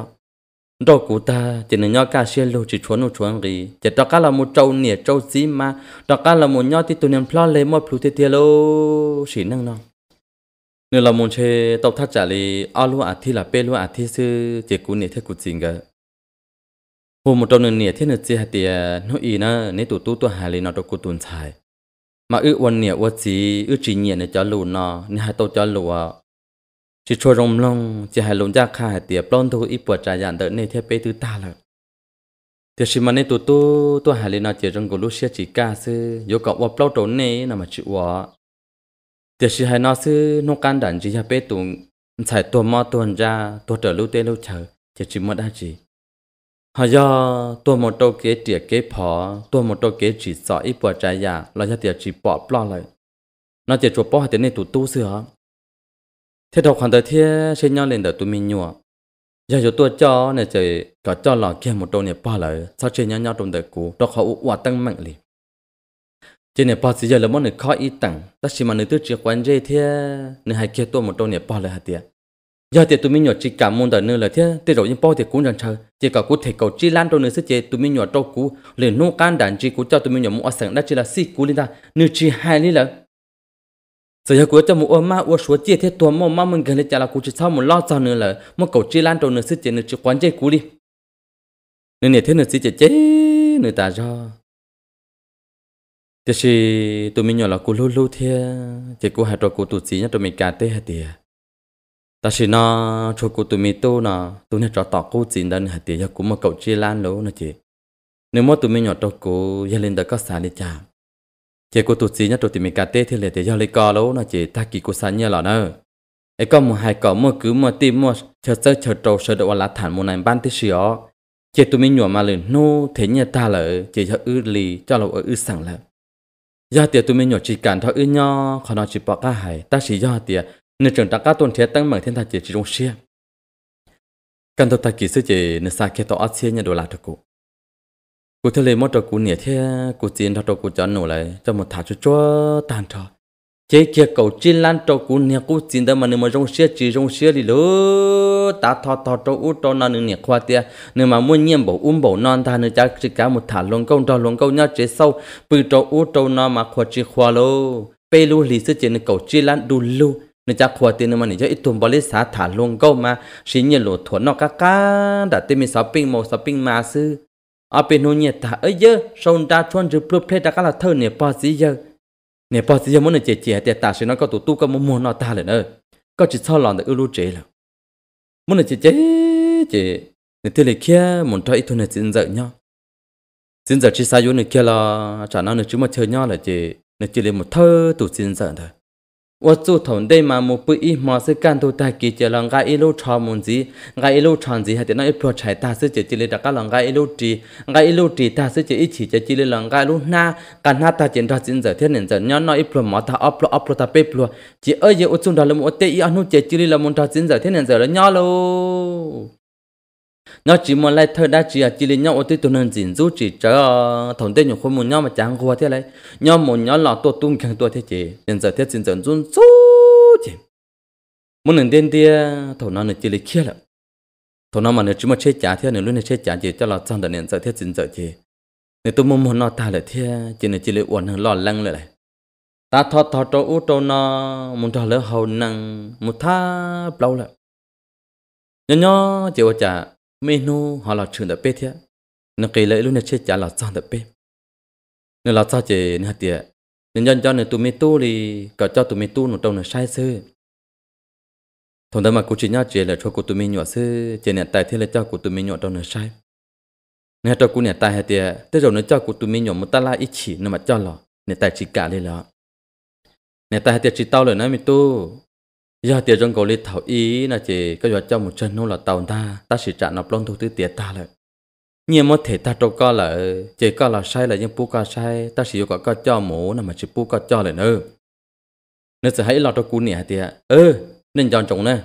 ดอกูตาจะนึ่งยอกาเชียลูจีชวนอุชวนรีจะดอกกาละมุเจ้าเหนียเจ้าซีมาดอกกาละมุยอที่ตุนิ้พลอเลมอพลูเทเทโลสีนั่งนองเนื้อละมุเชตอกทัดจารีอาลูอาทิละเปลูอาทิซือเจกูเนี่ยเทกุจริงกะหูมุเจ้าหนี่งเหนียเทนึ่งจีฮัตเตียนูอีนะนี่ตุตู้ตัวหาเลยนอตกุตุนชายมาอึวันเหนียวัดซีอึจีเหนียเนจัลลูนอเนี่ยฮัโตจัลลูอ่ะ chỉ cho rồng long chỉ hai lồng da khai hai tiệp lon thôi ít bữa trà dàn đỡ này theo bê thứ ta là thì xí mà này tụt tụ tụ hai lần nó chỉ rồng của lúc xưa chỉ ca sư vô cậu vấp lâu trốn này nằm mà chịu vợ thì xí hai nó sư nó can đảm chỉ hai bê tụ chạy tua mò tuần ra tua trở lưu tê lưu chờ chỉ chỉ mất đã chỉ họ do tua một tô kế tiệp kế phò tua một tô kế chỉ sợ ít bữa trà dàn là cho tiệp chỉ bỏ plon lại nó chỉ chụp bỏ hai tiếng này tụt tu xưa thế đó khoảng thời thế sinh nhau lên đầu tụi mình nhua giờ chúng tôi cho này trời có cho lò kia một đôi này ba lời sao sinh nhau nhau trong đời cũ đó khó uổng tăng mạnh liền chỉ này ba giờ là món này khó ý tăng, ta chỉ mà nữ tư chỉ quan dây thế này hai kia tôi một đôi này ba lời hạt tiền giờ thì tụi mình nhua chỉ cảm môn đời nữa là thế thì rồi những bao thì cũng chẳng chờ chỉ có cụ thể cầu chi lan trong nơi sức chế tụi mình nhua trâu cũ liền nô can đàn chỉ cũ cho tụi mình nhua muốn sẵn đã chỉ là si cũ lên ta nữ chỉ hai lý là giờ giờ cuối cho một ôm ma ua số tiền thế tuần mong mong mình gần đây trả lại cụ chỉ sau một lo cho nữa là một cầu chia lan trâu nữa sức chế nữa chỉ quán chế cú đi nên này thế nữa sức chế chế nữa ta cho thế thì tụi mình nhỏ là cụ lâu lâu thế chỉ cụ hai trò cụ tụt xí nhá tụi mình cả thế hạt tiền ta chỉ nó cho cụ tụi mình tô nó tụi này trò tỏ cụ chỉ đơn hạt tiền giờ cũng một cầu chia lan lâu nó chị. nếu mà tụi mình nhỏ trò cụ giờ lên đã có xả đi chạm chỉ có tụt gì nhất tụt thì mình cà tê thì lệ thì do lấy cò lố nó chỉ ta kỳ của sáng nhớ là nơ ấy có một hai cỏ mua cứ mua tim mua chờ chờ chờ trâu sơ đậu lá thản một này ban tí sửa chỉ tụi mình nhổ mà lên nô thế nhà ta lỡ chỉ cho ư lì cho lầu ở ư sẵn lỡ do tiệt tụi mình nhổ chỉ cản thôi ư nho khó nó chỉ bỏ cả hải ta chỉ do tiệt nên trường ta cá tuần thiết tăng mảng thiên ta chỉ chỉ trong xe cần tập ta kỳ sư chỉ nên xa kia tỏ ác xe nhà đồ là thật cụ cụ thể là một trò cụ nhẹ thế cụ tiền trò cụ cho nổ lại cho một thả cho cho tàn trò chế kia cầu chi lan trò cụ nhẹ cụ tiền đó mà nếu mà rong xia chỉ rong xia thì lỡ ta thọ thọ trò u trò non nhẹ khoa tia nếu mà muốn nhiệm bổ um bổ non ta nữa chắc chỉ cả một thả lồng câu trò lồng câu nhau chế sau bự trò u trò non mà khoa chỉ khoa lô bê lu lì sư chế cầu chi lan đu lu nên chắc khoa tiền nữa mà nên cho ít tuần bò lê xá thả lồng câu mà xin nhiên lộ thuận nó cá cá đã tìm mình shopping mua shopping mà sư à bên nô nhiệt ta ấy giờ sau ra chuẩn chụp lúc thế ta cả là thơ nè bao gì giờ nè bao giờ muốn là chơi chế để ta sẽ nó có tụ tụ có muốn muốn nó ta lên ơ có chỉ sao lòng được ưu lưu chế là muốn là chơi chơi chế nè thế này kia muốn cho ít thôi nè xin giờ nhau xin giờ chỉ sao vô nè kia là chả nó nè chúng mà chơi nhau là chơi nè chỉ là một thơ tụ xin giờ thôi 我做同对嘛，莫不一马是干到大几只，人家一路查门子，人家一路查子，还得那一波柴大是只只哩，大家人家一路治，人家一路治大是只一起只只哩，人家一路那干那大见大真者，天人者，伢那一波马他阿波阿波他被波，只二爷我做到了，我对一阿努只只哩了，我大真者，天人者了伢喽。nó chỉ muốn lấy thơ đa chỉ là chỉ lấy nhau ở tới nên hơn dình chỉ cho thằng tên nhiều khối muốn nhau mà chẳng qua thế này nhau muốn nhau lọ tổ tung càng tổ thế chỉ nên giờ thiết dình dần run rú chỉ muốn nền tên tia thằng nó nửa chỉ lấy kia là thằng nó mà nửa chỉ mà chơi trả thế nửa luôn nửa chơi trả chỉ cho lọ trong đời nên giờ thiết dình giờ chỉ nửa tôi muốn muốn nó ta là thế chỉ nửa chỉ lấy uẩn hơn lọ lăng lại ta thọ thọ trâu u trâu nó muốn thọ lỡ hầu năng muốn tha lâu lại nhớ nhớ chỉ có trả mê nô họ là trường đập bê thế nó kể lại luôn là chết chả là sao đập bê nó là sao chỉ nó tiệt nên nhân cho nên tụi mình tu thì cả cho tụi mình tu nó đâu nó sai sư thằng đó mà cô chỉ nhớ chỉ là cho cô tụi mê nhỏ sư chỉ là tại thế là cho cô tụi mê nhỏ đâu nó sai nè cho cô này tại hay tiệt tới rồi nó cho cô tụi mê nhỏ một ta la ít chỉ nó mà cho lọ nè tại chỉ cả lên lọ nè tại hay tiệt chỉ tao lời nói mê tu giờ tiệt trong cổ lít thảo ý là chỉ có giờ trong một chân nó là tàu ta ta sẽ trả nó plon thu tư tiệt ta lại nhiều mà thể ta trâu co là chỉ co là sai là những pu co sai ta sử dụng có co cho mổ là mà chỉ pu co cho lại nữa nên sẽ hãy lo cho cú nè tiệt ơ nên chọn chồng nè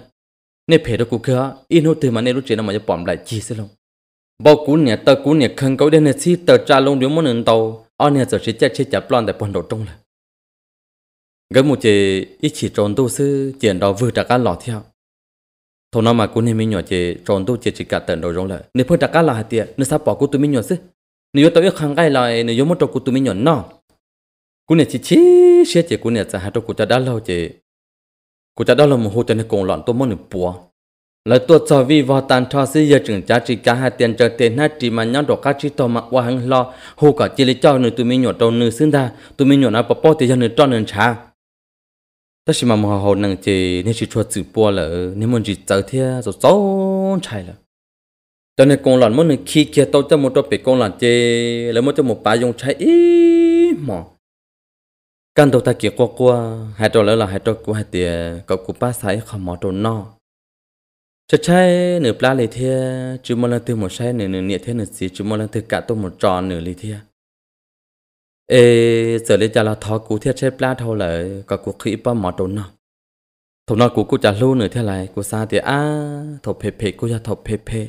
nên phải cho cú kia in hút từ mà nên lúc chuyện là mà cho bỏm lại chi sẽ luôn bao cú nè tờ cú nè khăn cấu đến nè si tờ cha luôn đứa muốn nền tàu ở nè giờ sẽ chết chết chả plon tại bọn đồ trong là gỡ một chế ít chỉ tròn tu sư chuyện đó vừa trả cá lọ theo thô nó mà cô nên mình nhỏ chế tròn tu chế chỉ cả tận đầu rong lại nếu phải trả cá là hạt tiền nếu sao bỏ cô tụi mình nhỏ sư nếu tao yêu hàng cái lại nếu yêu một trò của tụi mình nhỏ nọ cô này chỉ chỉ sẽ chế cô này sẽ hạt trò cô ta đã lâu chế cô ta đã lâu một hồ cho nên cùng loạn tôi muốn được bùa là tôi cho vì vào tan thọ sư giờ chừng giá chỉ cả hai tiền trở tiền hai chỉ mà nhau đồ cá chỉ to mà qua hàng lo hồ cả chỉ lấy cho nên tụi mình nhỏ trâu nữ xứng ra tụi mình nhỏ nào bỏ bỏ thì cho nên cho nên trả đó chỉ mà một hồ nàng chỉ nên chỉ cho chữ bùa là nên muốn chỉ tớ thế rồi tốn chạy là cho nên con lần muốn khi kia tao cho một cho bị con lần chơi là muốn cho một dùng chạy ít mà căn đầu ta kia qua qua hai trò lỡ là hai trò của hai tiền cậu của ba sải không mỏ trò no cho chạy nửa pla lì thế chứ mà từ một chạy nửa nửa nhẹ thế nửa gì chứ mà là từ cả tôi một tròn nửa lì thế ê giờ lấy cha là thọ cú thiết chế pla thâu lại cả cú khí ba mỏ trốn nó thầu nó cú cú trả lưu nữa thế này cú xa thì à thầu phê phê cú ra thầu phê phê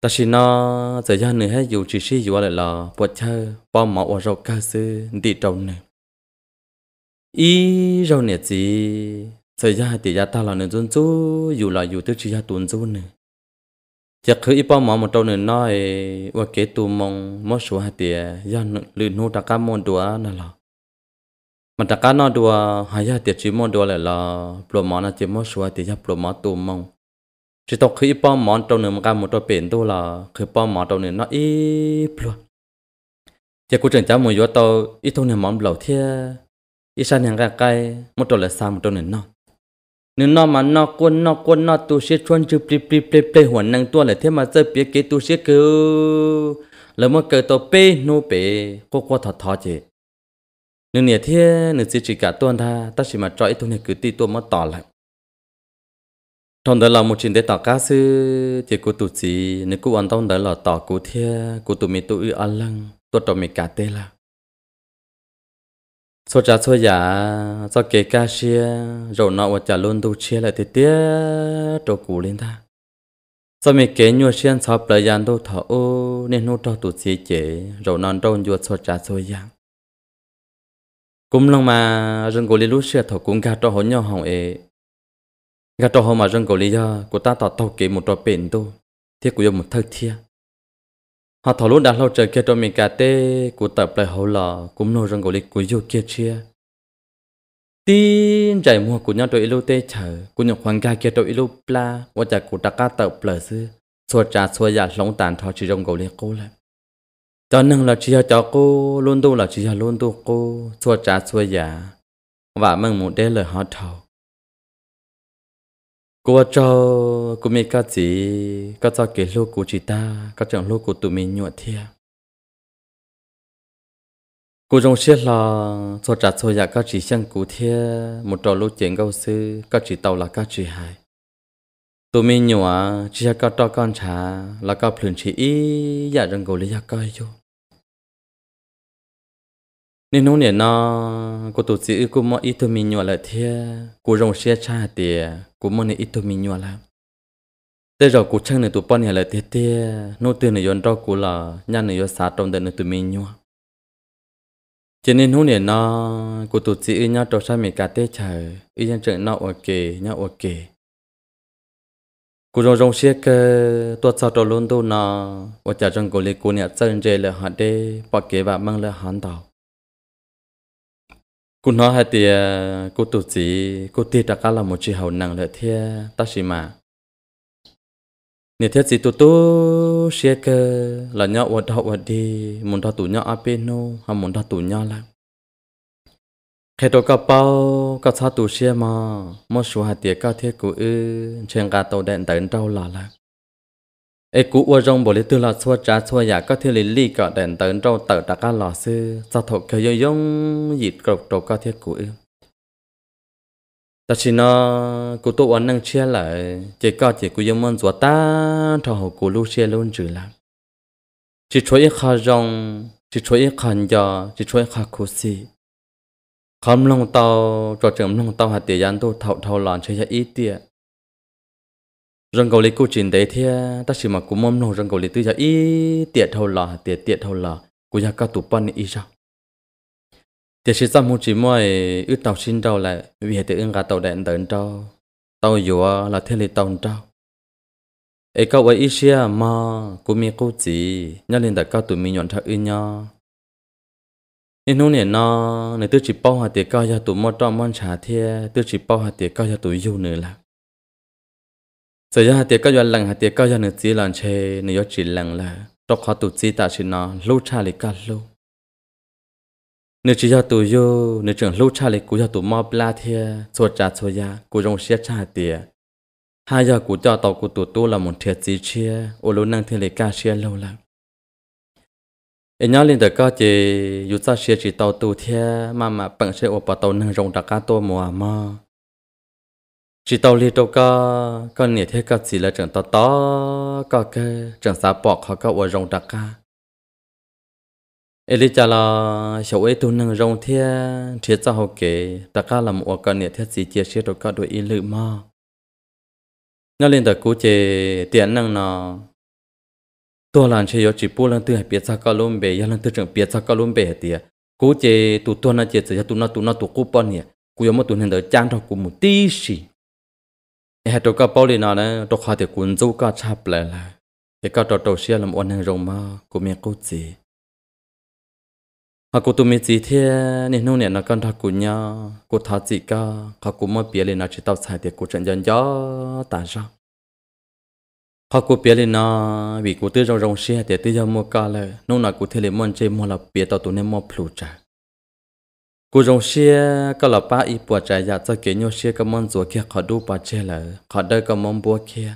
ta chỉ nó giờ ra nữa hết dù chỉ xí dù lại là bọt chơi ba mỏ ở rau cá sư đi trồng này ý rau nè gì giờ ra thì ra ta là nên tuân chú dù là dù tức chỉ ra tuân chú này จากคืออีป้อมหมอมตัวหนึ่งน้อยว่าเกตุมองมอสัวเตียย้อนหรือนูตะกามอดัวนั่นหระมันตะกานอดัวหายาเตียจิมอดัวแหละล่ะปลอมหมอนจิมอสัวเตียปลอมหมอตูมองจิต้องคืออีป้อมหมอนตัวหนึ่งมันกามอตัวเป็นตัวลรอคือป้อมหมอตัวหนึ่งน้อยปลัวจะกกูจังจะมวยตัวอีตัวหนึ่งหมอนเหล่าเทียอีสานยังไกลไกลมอตัวเลยสามตัวหนึ่งน้อย nếu nó mà nó quân nó quân nó tu sĩ chuan chữ pli pli pli pli hoàn năng tua là thế mà chơi biết cái tu sĩ cứ là mà cờ tàu pe nô pe qua qua thọ thọ chứ nếu nhà thế nếu chỉ chỉ cả tuần tha ta chỉ mà cho ít này cứ ti tua mất tỏ lại trong đó là một chuyện để tỏ cá sư chỉ cô tu sĩ nếu cô ăn tông đó là tỏ cô thế cô tu mi tu ư ăn lăng tôi cả tê là số trả số giả do kể ca chia rồi nọ và trả luôn tu chia lại thì tiếc trâu cũ lên ta do mình kể nhua xuyên sập lời dàn đâu thở ô nên nô trâu tụ xí chế rồi non trâu nhua số trả số giả cũng lòng mà rừng cổ lý lú xưa thở cũng gạt trâu hồn nhau hỏng ế gạt trâu hồn mà rừng cổ lý do của ta tỏ tàu kể một trò bền tu thiết của dùng một thất thiêng họ thảo luận đã lâu trời kia cho mình cả tê của tập lại hậu lọ cũng nô rằng gỗ lịch của dù kia chia tin chạy mua của nhau tôi ilu tê chờ của nhau hoàng gia kia tôi ilu pla và chạy của ta cá tập lại sư xua trà xua giả lóng tàn thọ chỉ trong gỗ lịch cô lại cho nên là chỉ cho cô luôn tu là chỉ luôn tu cô xua trà xua giả và mừng một đế lời họ thầu cô cho cô mi cá gì có cho cái lô của chị ta có chẳng lô của tụi mình nhựa thia cô trong xe là cho trả cho nhà dạ các chị sang cụ thia một trò lô chuyện câu sư các chị tàu là các chị hài tụi mình nhựa chỉ có cho con trả là có phun chỉ ý giả rằng cô lấy giá coi vô nên nó nè nó có tổ chức cô mọi ít thôi mình nhỏ lại thế cô rong xe cha thì cô mọi nè ít thôi mình nhỏ lắm thế rồi cô chăng này tụi bọn nè lại thế thế nó từ này yon đó cô là nhăn này yon sát trong đời nè tụi mình nhỏ cho nên nó nè nó có tổ chức nhau trong sao mình cả thế chờ ý nhân trận nó ok nhau ok cô rong rong xe cơ tuột sao trong luôn đâu nó và chả trong cô lấy cô nè chân chơi là hạt đê bọc kế và mang là hắn tàu cô nói hai thì cô tụt chỉ cô tiệt đã là một chị hậu nặng lợi thia ta chỉ mà nè thiết gì tụt tu xe cơ là nhau vật hậu vật đi muốn thọ tụ nhau apeno hay muốn thọ tụ nhỏ lắm khi tôi có bao có sao tụ xe mà một số hai tiệt có thiết cô ư trên cả tàu đèn tận đâu là lắm เอกูอวรงบริตุลาสวจ้าสวอยากก็เทลิลี่ก็เด่นเตินเราเติร์ดกาหล่อซื้อสะทกเคยยงหยิดกรบตก็เทียกูอือแต่ชินอกูตัววันนั่งเชียเลยเจก็เจกูยังมันสวตาทอกูลูเชียลุ่นจือละจิช่วยขารงจิช่วยขันยอจิช่วยขาคุซีคำลงเตาจอดเจิมลงเตาหัดเตียยันตัวเท่าเท่าหลอนเชียอีเตีย rằng cầu lý cô chuyện đấy thì ta chỉ mà cũng mong nô rằng cầu lý tư giờ ý tiệt thâu là tiệt tiệt thâu là của nhà cao tụ ban ý sao tiệt sĩ tâm một chỉ mỗi ước tàu xin tàu lại vì hệ tự ứng cả tàu đèn tận tàu tàu dùa là thiên lý tàu tàu ấy cậu ấy ý xia mà cũng mi cô chỉ nhớ lên tại cao tụ mi nhọn thợ in nhau nên hôm nay nó này tư chỉ bao hạt tiệt cao gia tụ mua trong món trả thiê tư chỉ bao hạt tiệt cao gia tụ yêu nữa là giờ giờ hạt tiệc có doanh lần hạt tiệc có doanh nữa chỉ lần chơi nữa chỉ lần là tóc họ tụt chỉ ta chỉ nó lâu cha lấy cả lâu nếu chỉ cho tụi yo nếu chẳng lâu cha lấy cú cho tụi mò bla thia xua cha xua ya cú trong xe cha tiệc hai giờ cú cho tàu cú tụt tôi là một thiệt gì chia ô lâu năng thiên lấy cả chia lâu lắm anh nhớ lên tới có chị dù sao chia chỉ tàu tụi thia mà mà bằng xe ôp bà tàu năng rong đặc cá tôi mùa mà chỉ tàu li đâu cả con nhỉ thế cả chỉ là trường to to cả cái trường xã bọc họ cả ở rong đặc cả Eli cha là sau ấy tu nâng rong thế thiết cho họ kể đặc cả là một con nhỉ thế chỉ chia sẻ đâu cả đôi ý lự mà nó lên đặc cú chế tiền năng nó tôi làm chơi chỉ bu lần từ hai biết sao cả luôn bể giờ lần từ trường biết sao cả luôn bể tiệt cú chế tụ tôi nó chế chỉ cho tụ nó tụ nó tụ cú bao nhỉ cú yếm mà tụ nên đỡ trang cho cú một tí xì hạt trâu cá bao lì này đấy trâu khoa thì cuốn dâu cá chạp lại là thì cá trâu trâu xia làm ôn hàng rồng mà của miệng cô chị họ cô tụi mình chỉ thế nên nô nè nó con thà của nhau cô thà chỉ cá họ cũng mới biết lên nó chỉ tao xài thì cô chân chân gió tàn ra. họ cô biết lên nó vì cô tự rong rong xia thì tự do mua cá lại nô nào cô thấy lên món chơi mua là biết tao tụi nên mua phụ trả cú rong xia có là ba ít bùa trái dạ cho kỹ nhau xia có món rùa kia khó đu bà chê lỡ khó đôi có món bùa kia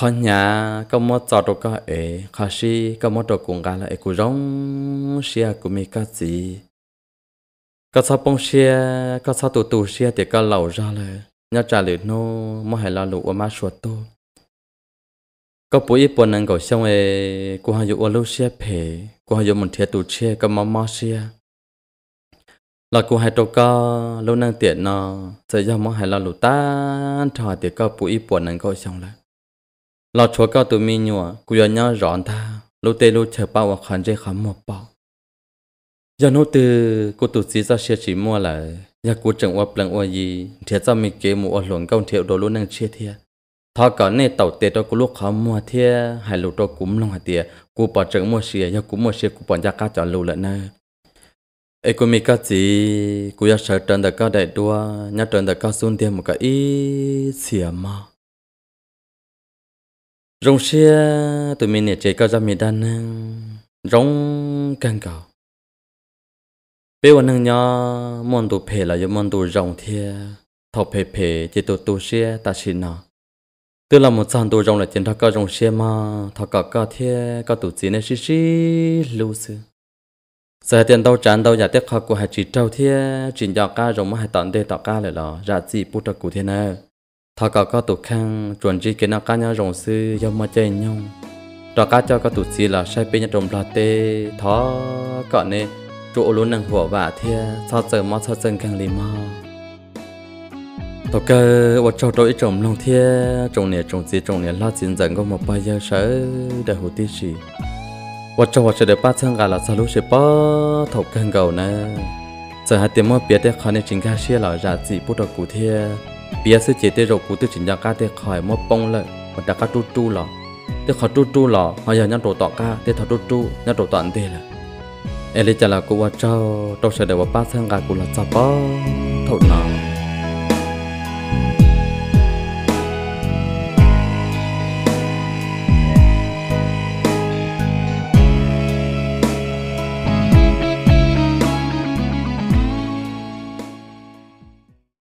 khó nhà có món trò đồ có ế khó xì có món đồ cùng gà là ế cú rong xia cú mi cá gì có sao bông xia có sao tù tù xia thì có lẩu ra lỡ nhau trả lửa nô mà hay là lũ ở má suột tô có bố ít bùa nâng cầu xong ế cú hay dụ ở lâu xia phê cú hay dụ mình thiệt tù xia có món mò xia là cô hai trâu co lâu năng tiền nó sẽ do món hai là lụt ta trò tiệt co bụi ít buồn năng coi xong lại là chúa co tụi mình nhua cô giờ nhau rọn ta lúc tê lúc chờ bao hoặc khăn dây khám một bao giờ nô từ cô tụt xí ra xe chỉ mua lại giờ cô chẳng qua lần qua gì thiệt ra mình kế mua luận công thiệu đồ luôn năng chia thiệt thọ cả nay tàu tê đó cô lúc khám mua thiệt hai lụt đó cúm long hạt tiệt cô bỏ chẳng mua xe giờ cô mua xe cô bỏ ra cá chọn lụt lại nè ai cũng mi cái gì cũng ya sợ trần đã có đại đua nhớ trần đã có xuân tiền một cái ít xỉa mà rong xia tụi mình nè chế cao ra mi đan năng rong càng cao bây giờ năng nhớ món đồ phê là do món đồ rong thia thọ phê phê chế tụ tụ xia ta xin nó tức làm một sàn đồ rong là chiến thọ cao rong xia mà thọ cao cao thia cao tụ gì này xí xí lưu xưa giờ tiền tàu trán tàu giả tiếp khắc của hai chỉ trâu thiên chỉ nhỏ ca rồng mà hai tận đề tọt ca lại lò giả gì bút ra cụ thiên nè thọ cả có tụ khang chuẩn chỉ kiến ca nhau rồng sư yêu mà chơi nhau tọt ca cho có tụ gì là sai bên nhà rồng là tê thọ cọ nè trụ luôn năng หัวว่าเทียซอเจอมอซอเจอกังลีมอตกเกอว่าเจ้าตัวอีจมลงเทียจงเนี่ยจงจีจงเนี่ยลอดจินจังก็มาไปเยอะเสอได้หูที่สี่วัดจังหวัดเฉดป้าช่างกาลสลุเฉป้าทบกันเก่านะจะหาเตมอเปียเตคอในจิงกาเชียหล่าจาจีพุทธกุเทียเปียซึเจเตโรกูตุจิงยากาเตคอยมอปงเลยมันตะกาตู้ตูหล่อเตขอตู้ตูหล่อหอยาญันโตต่อกาเตทอตู้ตู้ญันโตต่อนเตละเอลิจาลากุวัาเจ้าตกเฉดว่าป้าช่างกากุลจับป้าถกนา